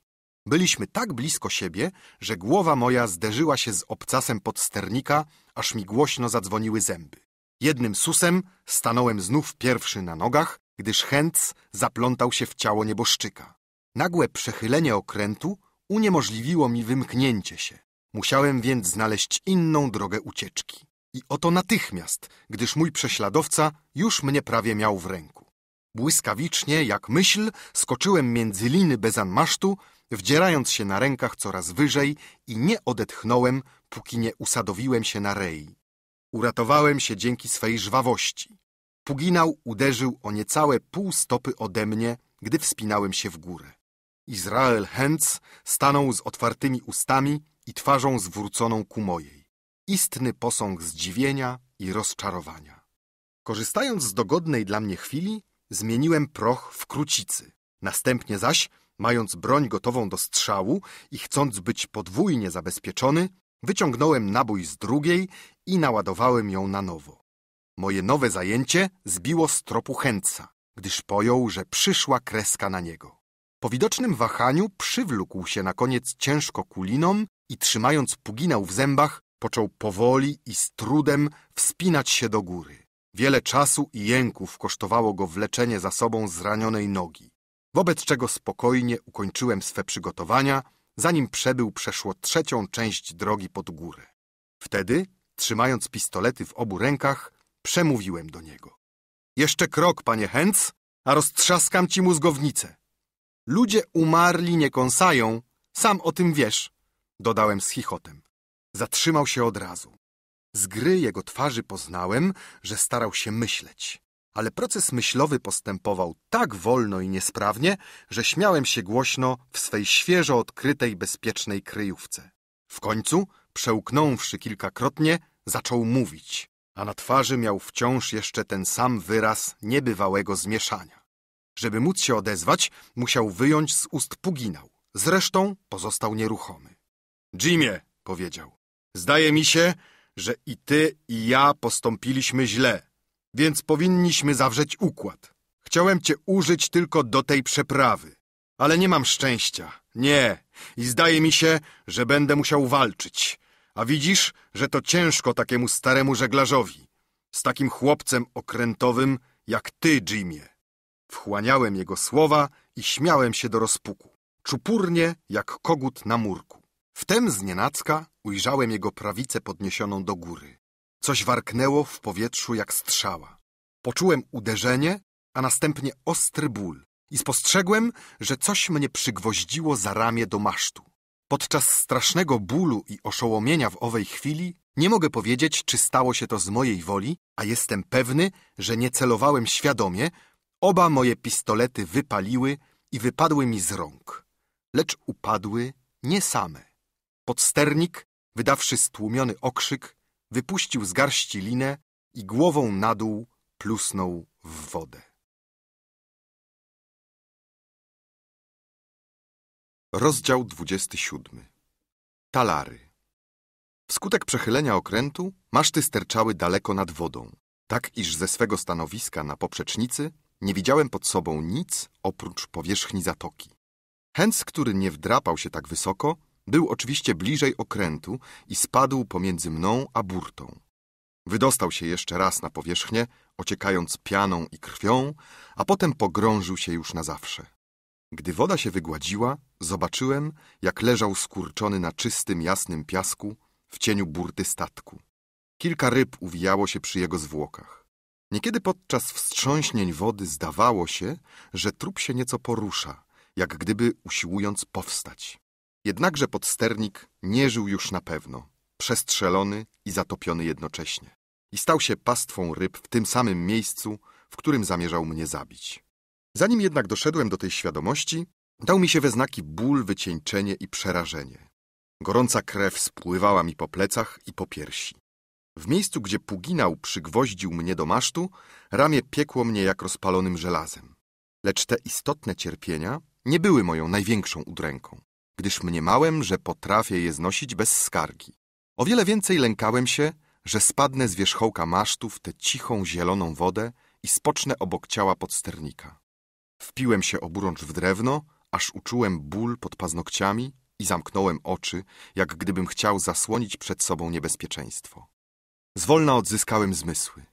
Byliśmy tak blisko siebie, że głowa moja zderzyła się z obcasem pod sternika, aż mi głośno zadzwoniły zęby. Jednym susem stanąłem znów pierwszy na nogach, gdyż chęc zaplątał się w ciało nieboszczyka. Nagłe przechylenie okrętu uniemożliwiło mi wymknięcie się. Musiałem więc znaleźć inną drogę ucieczki. I oto natychmiast, gdyż mój prześladowca już mnie prawie miał w ręku. Błyskawicznie, jak myśl, skoczyłem między liny bezanmasztu wdzierając się na rękach coraz wyżej i nie odetchnąłem, póki nie usadowiłem się na rei. Uratowałem się dzięki swej żwawości. Puginał uderzył o niecałe pół stopy ode mnie, gdy wspinałem się w górę. Izrael Hentz stanął z otwartymi ustami i twarzą zwróconą ku mojej. Istny posąg zdziwienia i rozczarowania. Korzystając z dogodnej dla mnie chwili, zmieniłem proch w krucicy. Następnie zaś Mając broń gotową do strzału i chcąc być podwójnie zabezpieczony, wyciągnąłem nabój z drugiej i naładowałem ją na nowo. Moje nowe zajęcie zbiło z tropu chęca, gdyż pojął, że przyszła kreska na niego. Po widocznym wahaniu przywlókł się na koniec ciężko kulinom i trzymając puginał w zębach, począł powoli i z trudem wspinać się do góry. Wiele czasu i jęków kosztowało go wleczenie za sobą zranionej nogi wobec czego spokojnie ukończyłem swe przygotowania, zanim przebył przeszło trzecią część drogi pod górę. Wtedy, trzymając pistolety w obu rękach, przemówiłem do niego. Jeszcze krok, panie Hens, a roztrzaskam ci mózgownicę. Ludzie umarli nie kąsają, sam o tym wiesz, dodałem z chichotem. Zatrzymał się od razu. Z gry jego twarzy poznałem, że starał się myśleć ale proces myślowy postępował tak wolno i niesprawnie, że śmiałem się głośno w swej świeżo odkrytej, bezpiecznej kryjówce. W końcu, przełknąwszy kilkakrotnie, zaczął mówić, a na twarzy miał wciąż jeszcze ten sam wyraz niebywałego zmieszania. Żeby móc się odezwać, musiał wyjąć z ust puginał. Zresztą pozostał nieruchomy. Jimie, powiedział, zdaje mi się, że i ty, i ja postąpiliśmy źle więc powinniśmy zawrzeć układ. Chciałem cię użyć tylko do tej przeprawy, ale nie mam szczęścia. Nie. I zdaje mi się, że będę musiał walczyć. A widzisz, że to ciężko takiemu staremu żeglarzowi. Z takim chłopcem okrętowym jak ty, Jimie. Wchłaniałem jego słowa i śmiałem się do rozpuku. Czupurnie jak kogut na murku. Wtem znienacka ujrzałem jego prawicę podniesioną do góry. Coś warknęło w powietrzu jak strzała. Poczułem uderzenie, a następnie ostry ból i spostrzegłem, że coś mnie przygwoździło za ramię do masztu. Podczas strasznego bólu i oszołomienia w owej chwili nie mogę powiedzieć, czy stało się to z mojej woli, a jestem pewny, że nie celowałem świadomie. Oba moje pistolety wypaliły i wypadły mi z rąk. Lecz upadły nie same. Podsternik, wydawszy stłumiony okrzyk, wypuścił z garści linę i głową na dół plusnął w wodę. Rozdział 27. Talary. Wskutek przechylenia okrętu maszty sterczały daleko nad wodą, tak iż ze swego stanowiska na poprzecznicy nie widziałem pod sobą nic oprócz powierzchni zatoki. Hens, który nie wdrapał się tak wysoko, był oczywiście bliżej okrętu i spadł pomiędzy mną a burtą. Wydostał się jeszcze raz na powierzchnię, ociekając pianą i krwią, a potem pogrążył się już na zawsze. Gdy woda się wygładziła, zobaczyłem, jak leżał skurczony na czystym, jasnym piasku w cieniu burty statku. Kilka ryb uwijało się przy jego zwłokach. Niekiedy podczas wstrząśnień wody zdawało się, że trup się nieco porusza, jak gdyby usiłując powstać. Jednakże podsternik nie żył już na pewno, przestrzelony i zatopiony jednocześnie. I stał się pastwą ryb w tym samym miejscu, w którym zamierzał mnie zabić. Zanim jednak doszedłem do tej świadomości, dał mi się we znaki ból, wycieńczenie i przerażenie. Gorąca krew spływała mi po plecach i po piersi. W miejscu, gdzie puginał przygwoździł mnie do masztu, ramię piekło mnie jak rozpalonym żelazem. Lecz te istotne cierpienia nie były moją największą udręką gdyż mniemałem, że potrafię je znosić bez skargi. O wiele więcej lękałem się, że spadnę z wierzchołka masztu w tę cichą, zieloną wodę i spocznę obok ciała podsternika. Wpiłem się oburącz w drewno, aż uczułem ból pod paznokciami i zamknąłem oczy, jak gdybym chciał zasłonić przed sobą niebezpieczeństwo. Zwolna odzyskałem zmysły.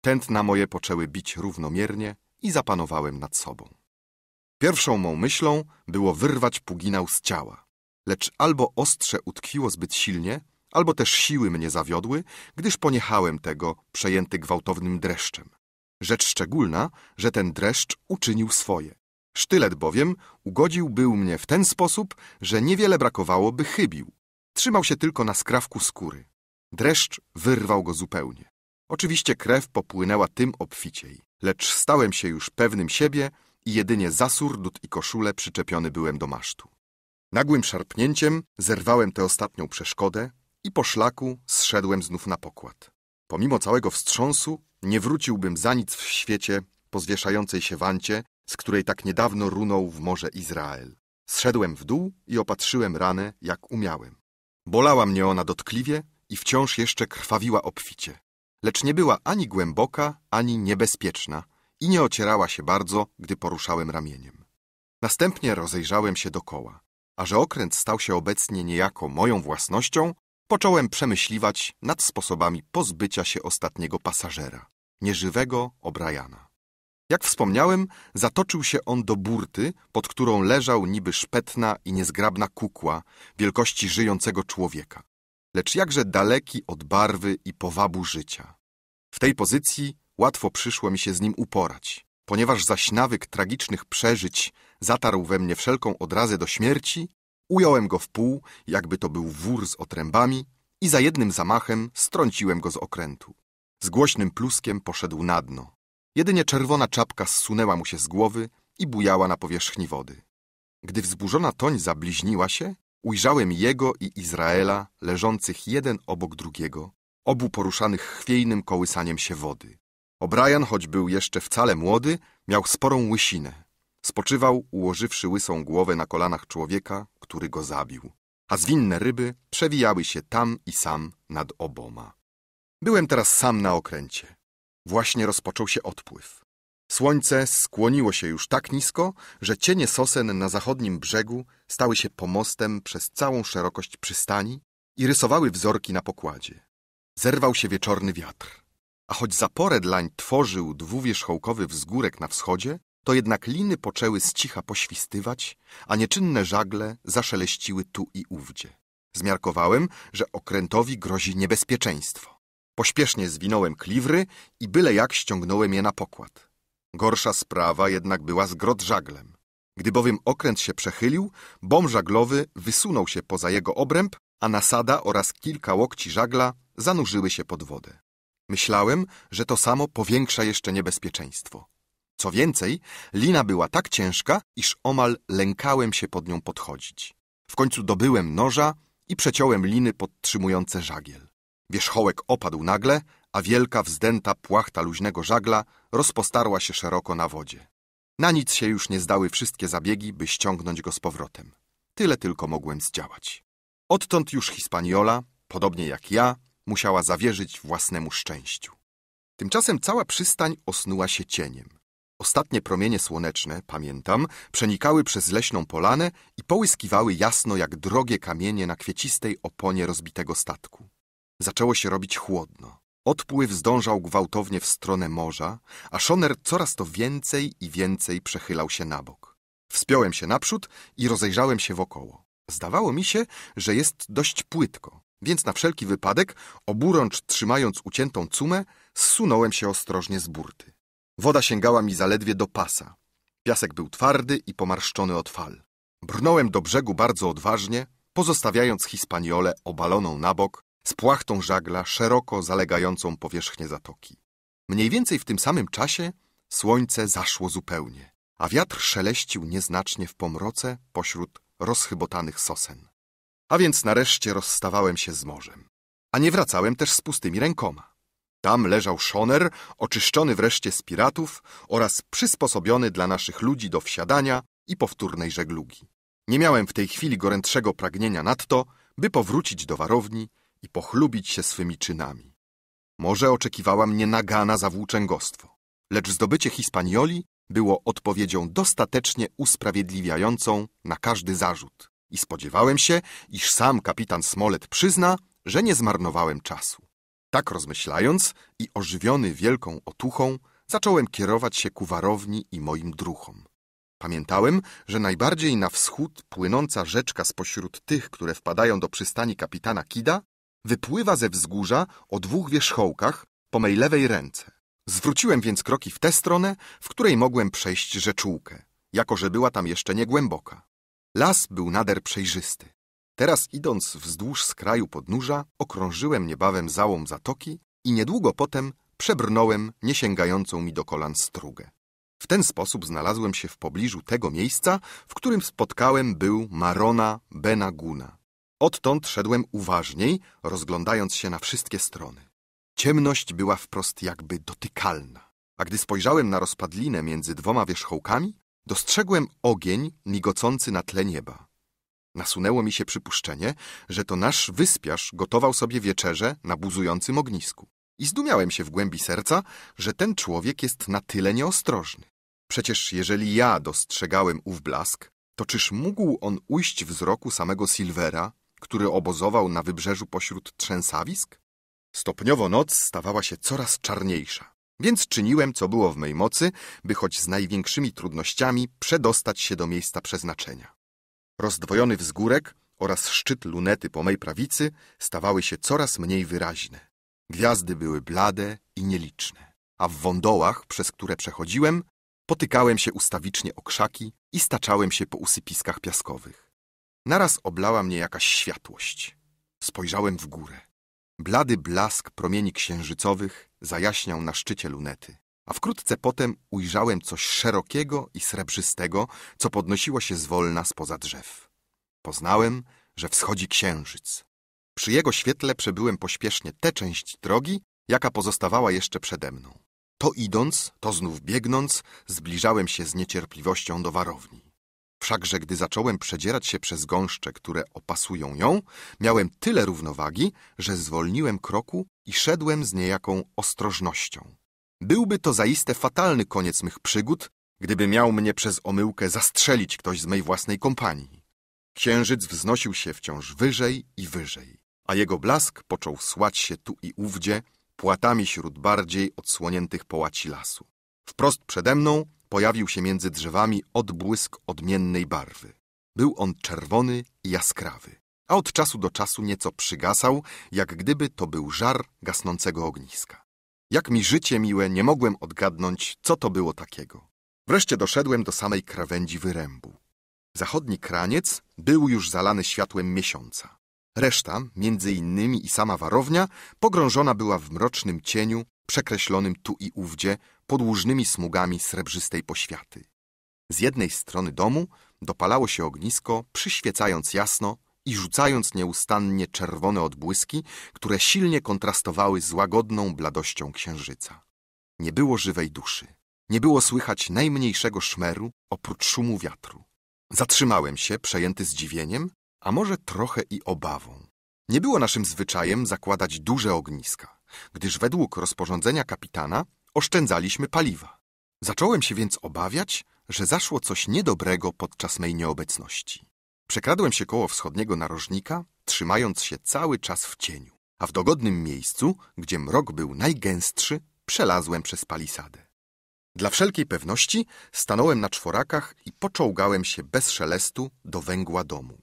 Tętna moje poczęły bić równomiernie i zapanowałem nad sobą. Pierwszą mą myślą było wyrwać puginał z ciała. Lecz albo ostrze utkwiło zbyt silnie, albo też siły mnie zawiodły, gdyż poniechałem tego, przejęty gwałtownym dreszczem. Rzecz szczególna, że ten dreszcz uczynił swoje. Sztylet bowiem ugodził był mnie w ten sposób, że niewiele brakowało, by chybił. Trzymał się tylko na skrawku skóry. Dreszcz wyrwał go zupełnie. Oczywiście krew popłynęła tym obficiej, lecz stałem się już pewnym siebie, i jedynie zasurdut i koszulę przyczepiony byłem do masztu. Nagłym szarpnięciem zerwałem tę ostatnią przeszkodę i po szlaku zszedłem znów na pokład. Pomimo całego wstrząsu nie wróciłbym za nic w świecie po zwieszającej się wancie, z której tak niedawno runął w morze Izrael. Zszedłem w dół i opatrzyłem ranę, jak umiałem. Bolała mnie ona dotkliwie i wciąż jeszcze krwawiła obficie. Lecz nie była ani głęboka, ani niebezpieczna – i nie ocierała się bardzo, gdy poruszałem ramieniem. Następnie rozejrzałem się dokoła, a że okręt stał się obecnie niejako moją własnością, począłem przemyśliwać nad sposobami pozbycia się ostatniego pasażera, nieżywego O'Briana. Jak wspomniałem, zatoczył się on do burty, pod którą leżał niby szpetna i niezgrabna kukła wielkości żyjącego człowieka, lecz jakże daleki od barwy i powabu życia. W tej pozycji Łatwo przyszło mi się z nim uporać. Ponieważ zaś nawyk tragicznych przeżyć zatarł we mnie wszelką odrazę do śmierci, ująłem go w pół, jakby to był wór z otrębami i za jednym zamachem strąciłem go z okrętu. Z głośnym pluskiem poszedł na dno. Jedynie czerwona czapka zsunęła mu się z głowy i bujała na powierzchni wody. Gdy wzburzona toń zabliźniła się, ujrzałem jego i Izraela leżących jeden obok drugiego, obu poruszanych chwiejnym kołysaniem się wody. O'Brien, choć był jeszcze wcale młody, miał sporą łysinę. Spoczywał, ułożywszy łysą głowę na kolanach człowieka, który go zabił. A zwinne ryby przewijały się tam i sam nad oboma. Byłem teraz sam na okręcie. Właśnie rozpoczął się odpływ. Słońce skłoniło się już tak nisko, że cienie sosen na zachodnim brzegu stały się pomostem przez całą szerokość przystani i rysowały wzorki na pokładzie. Zerwał się wieczorny wiatr. A choć zaporę dlań tworzył dwuwierzchołkowy wzgórek na wschodzie, to jednak liny poczęły z cicha poświstywać, a nieczynne żagle zaszeleściły tu i ówdzie. Zmiarkowałem, że okrętowi grozi niebezpieczeństwo. Pośpiesznie zwinąłem kliwry i byle jak ściągnąłem je na pokład. Gorsza sprawa jednak była z grot żaglem. Gdy bowiem okręt się przechylił, bom żaglowy wysunął się poza jego obręb, a nasada oraz kilka łokci żagla zanurzyły się pod wodę. Myślałem, że to samo powiększa jeszcze niebezpieczeństwo. Co więcej, lina była tak ciężka, iż omal lękałem się pod nią podchodzić. W końcu dobyłem noża i przeciąłem liny podtrzymujące żagiel. Wierzchołek opadł nagle, a wielka, wzdęta płachta luźnego żagla rozpostarła się szeroko na wodzie. Na nic się już nie zdały wszystkie zabiegi, by ściągnąć go z powrotem. Tyle tylko mogłem zdziałać. Odtąd już Hispaniola, podobnie jak ja, musiała zawierzyć własnemu szczęściu. Tymczasem cała przystań osnuła się cieniem. Ostatnie promienie słoneczne, pamiętam, przenikały przez leśną polanę i połyskiwały jasno jak drogie kamienie na kwiecistej oponie rozbitego statku. Zaczęło się robić chłodno. Odpływ zdążał gwałtownie w stronę morza, a szoner coraz to więcej i więcej przechylał się na bok. Wspiąłem się naprzód i rozejrzałem się wokoło. Zdawało mi się, że jest dość płytko. Więc na wszelki wypadek, oburącz trzymając uciętą cumę, zsunąłem się ostrożnie z burty. Woda sięgała mi zaledwie do pasa. Piasek był twardy i pomarszczony od fal. Brnąłem do brzegu bardzo odważnie, pozostawiając Hispaniolę obaloną na bok, z płachtą żagla szeroko zalegającą powierzchnię zatoki. Mniej więcej w tym samym czasie słońce zaszło zupełnie, a wiatr szeleścił nieznacznie w pomroce pośród rozchybotanych sosen. A więc nareszcie rozstawałem się z morzem. A nie wracałem też z pustymi rękoma. Tam leżał szoner, oczyszczony wreszcie z piratów oraz przysposobiony dla naszych ludzi do wsiadania i powtórnej żeglugi. Nie miałem w tej chwili gorętszego pragnienia nadto, by powrócić do warowni i pochlubić się swymi czynami. Może oczekiwała mnie nagana za włóczęgostwo, lecz zdobycie Hispanioli było odpowiedzią dostatecznie usprawiedliwiającą na każdy zarzut i spodziewałem się, iż sam kapitan Smollet przyzna, że nie zmarnowałem czasu. Tak rozmyślając i ożywiony wielką otuchą, zacząłem kierować się ku warowni i moim druhom. Pamiętałem, że najbardziej na wschód płynąca rzeczka spośród tych, które wpadają do przystani kapitana Kida, wypływa ze wzgórza o dwóch wierzchołkach po mej lewej ręce. Zwróciłem więc kroki w tę stronę, w której mogłem przejść rzeczułkę, jako że była tam jeszcze niegłęboka. Las był nader przejrzysty. Teraz idąc wzdłuż skraju podnóża, okrążyłem niebawem załom zatoki i niedługo potem przebrnąłem niesięgającą mi do kolan strugę. W ten sposób znalazłem się w pobliżu tego miejsca, w którym spotkałem był Marona Benaguna. Odtąd szedłem uważniej, rozglądając się na wszystkie strony. Ciemność była wprost jakby dotykalna, a gdy spojrzałem na rozpadlinę między dwoma wierzchołkami, Dostrzegłem ogień migocący na tle nieba. Nasunęło mi się przypuszczenie, że to nasz wyspiarz gotował sobie wieczerze na buzującym ognisku. I zdumiałem się w głębi serca, że ten człowiek jest na tyle nieostrożny. Przecież jeżeli ja dostrzegałem ów blask, to czyż mógł on ujść wzroku samego Silvera, który obozował na wybrzeżu pośród trzęsawisk? Stopniowo noc stawała się coraz czarniejsza. Więc czyniłem, co było w mej mocy, by choć z największymi trudnościami przedostać się do miejsca przeznaczenia. Rozdwojony wzgórek oraz szczyt lunety po mej prawicy stawały się coraz mniej wyraźne. Gwiazdy były blade i nieliczne, a w wądołach, przez które przechodziłem, potykałem się ustawicznie o krzaki i staczałem się po usypiskach piaskowych. Naraz oblała mnie jakaś światłość. Spojrzałem w górę. Blady blask promieni księżycowych zajaśniał na szczycie lunety. A wkrótce potem ujrzałem coś szerokiego i srebrzystego, co podnosiło się zwolna spoza drzew. Poznałem, że wschodzi księżyc. Przy jego świetle przebyłem pośpiesznie tę część drogi, jaka pozostawała jeszcze przede mną. To idąc, to znów biegnąc, zbliżałem się z niecierpliwością do warowni. Wszakże gdy zacząłem przedzierać się przez gąszcze, które opasują ją, miałem tyle równowagi, że zwolniłem kroku i szedłem z niejaką ostrożnością. Byłby to zaiste fatalny koniec mych przygód, gdyby miał mnie przez omyłkę zastrzelić ktoś z mej własnej kompanii. Księżyc wznosił się wciąż wyżej i wyżej, a jego blask począł słać się tu i ówdzie, płatami śród bardziej odsłoniętych połaci lasu. Wprost przede mną pojawił się między drzewami odbłysk odmiennej barwy. Był on czerwony i jaskrawy a od czasu do czasu nieco przygasał, jak gdyby to był żar gasnącego ogniska. Jak mi życie miłe, nie mogłem odgadnąć, co to było takiego. Wreszcie doszedłem do samej krawędzi wyrębu. Zachodni kraniec był już zalany światłem miesiąca. Reszta, między innymi i sama warownia, pogrążona była w mrocznym cieniu, przekreślonym tu i ówdzie podłużnymi smugami srebrzystej poświaty. Z jednej strony domu dopalało się ognisko, przyświecając jasno, i rzucając nieustannie czerwone odbłyski, które silnie kontrastowały z łagodną bladością księżyca. Nie było żywej duszy. Nie było słychać najmniejszego szmeru oprócz szumu wiatru. Zatrzymałem się, przejęty zdziwieniem, a może trochę i obawą. Nie było naszym zwyczajem zakładać duże ogniska, gdyż według rozporządzenia kapitana oszczędzaliśmy paliwa. Zacząłem się więc obawiać, że zaszło coś niedobrego podczas mej nieobecności. Przekradłem się koło wschodniego narożnika, trzymając się cały czas w cieniu, a w dogodnym miejscu, gdzie mrok był najgęstszy, przelazłem przez palisadę. Dla wszelkiej pewności stanąłem na czworakach i poczołgałem się bez szelestu do węgła domu.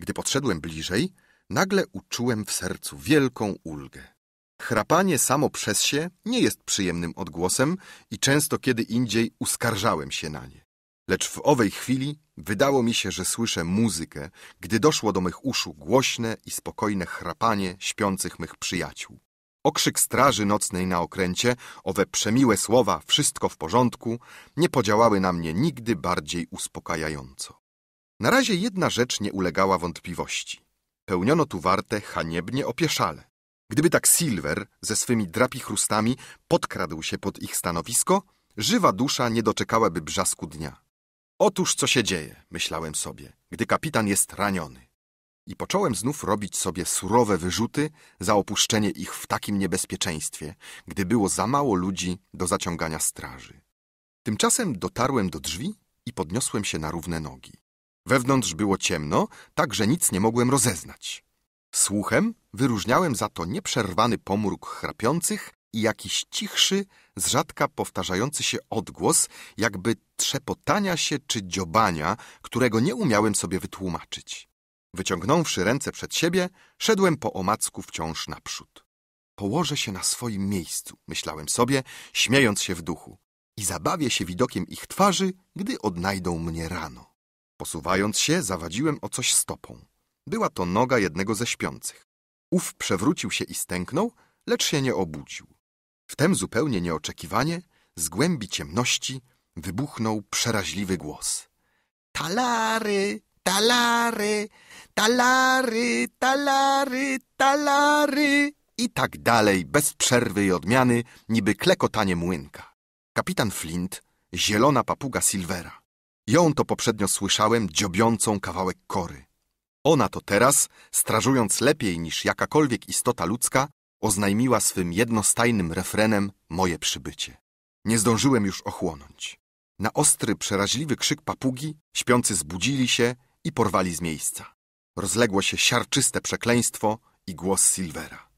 Gdy podszedłem bliżej, nagle uczułem w sercu wielką ulgę. Chrapanie samo przez się nie jest przyjemnym odgłosem i często kiedy indziej uskarżałem się na nie. Lecz w owej chwili Wydało mi się, że słyszę muzykę, gdy doszło do mych uszu głośne i spokojne chrapanie śpiących mych przyjaciół. Okrzyk straży nocnej na okręcie, owe przemiłe słowa, wszystko w porządku, nie podziałały na mnie nigdy bardziej uspokajająco. Na razie jedna rzecz nie ulegała wątpliwości. Pełniono tu warte haniebnie opieszale. Gdyby tak Silver ze swymi drapichrustami podkradł się pod ich stanowisko, żywa dusza nie doczekałaby brzasku dnia. Otóż co się dzieje, myślałem sobie, gdy kapitan jest raniony. I począłem znów robić sobie surowe wyrzuty za opuszczenie ich w takim niebezpieczeństwie, gdy było za mało ludzi do zaciągania straży. Tymczasem dotarłem do drzwi i podniosłem się na równe nogi. Wewnątrz było ciemno, tak że nic nie mogłem rozeznać. Słuchem wyróżniałem za to nieprzerwany pomruk chrapiących i jakiś cichszy, z rzadka powtarzający się odgłos, jakby trzepotania się czy dziobania, którego nie umiałem sobie wytłumaczyć. Wyciągnąwszy ręce przed siebie, szedłem po omacku wciąż naprzód. Położę się na swoim miejscu, myślałem sobie, śmiejąc się w duchu, i zabawię się widokiem ich twarzy, gdy odnajdą mnie rano. Posuwając się, zawadziłem o coś stopą. Była to noga jednego ze śpiących. Ów przewrócił się i stęknął, lecz się nie obudził. Wtem zupełnie nieoczekiwanie, z głębi ciemności, wybuchnął przeraźliwy głos. Talary, talary, talary, talary, talary i tak dalej, bez przerwy i odmiany, niby klekotanie młynka. Kapitan Flint, zielona papuga Silvera. Ją to poprzednio słyszałem dziobiącą kawałek kory. Ona to teraz, strażując lepiej niż jakakolwiek istota ludzka, oznajmiła swym jednostajnym refrenem moje przybycie. Nie zdążyłem już ochłonąć. Na ostry, przeraźliwy krzyk papugi śpiący zbudzili się i porwali z miejsca. Rozległo się siarczyste przekleństwo i głos Silvera.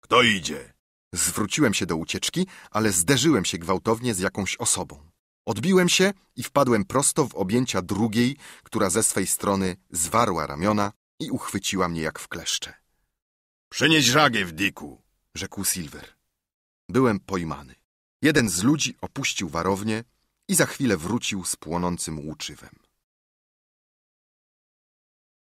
Kto idzie? Zwróciłem się do ucieczki, ale zderzyłem się gwałtownie z jakąś osobą. Odbiłem się i wpadłem prosto w objęcia drugiej, która ze swej strony zwarła ramiona i uchwyciła mnie jak w kleszcze. Przynieś żagiew, Diku, rzekł Silver. Byłem pojmany. Jeden z ludzi opuścił warownię i za chwilę wrócił z płonącym łuczywem.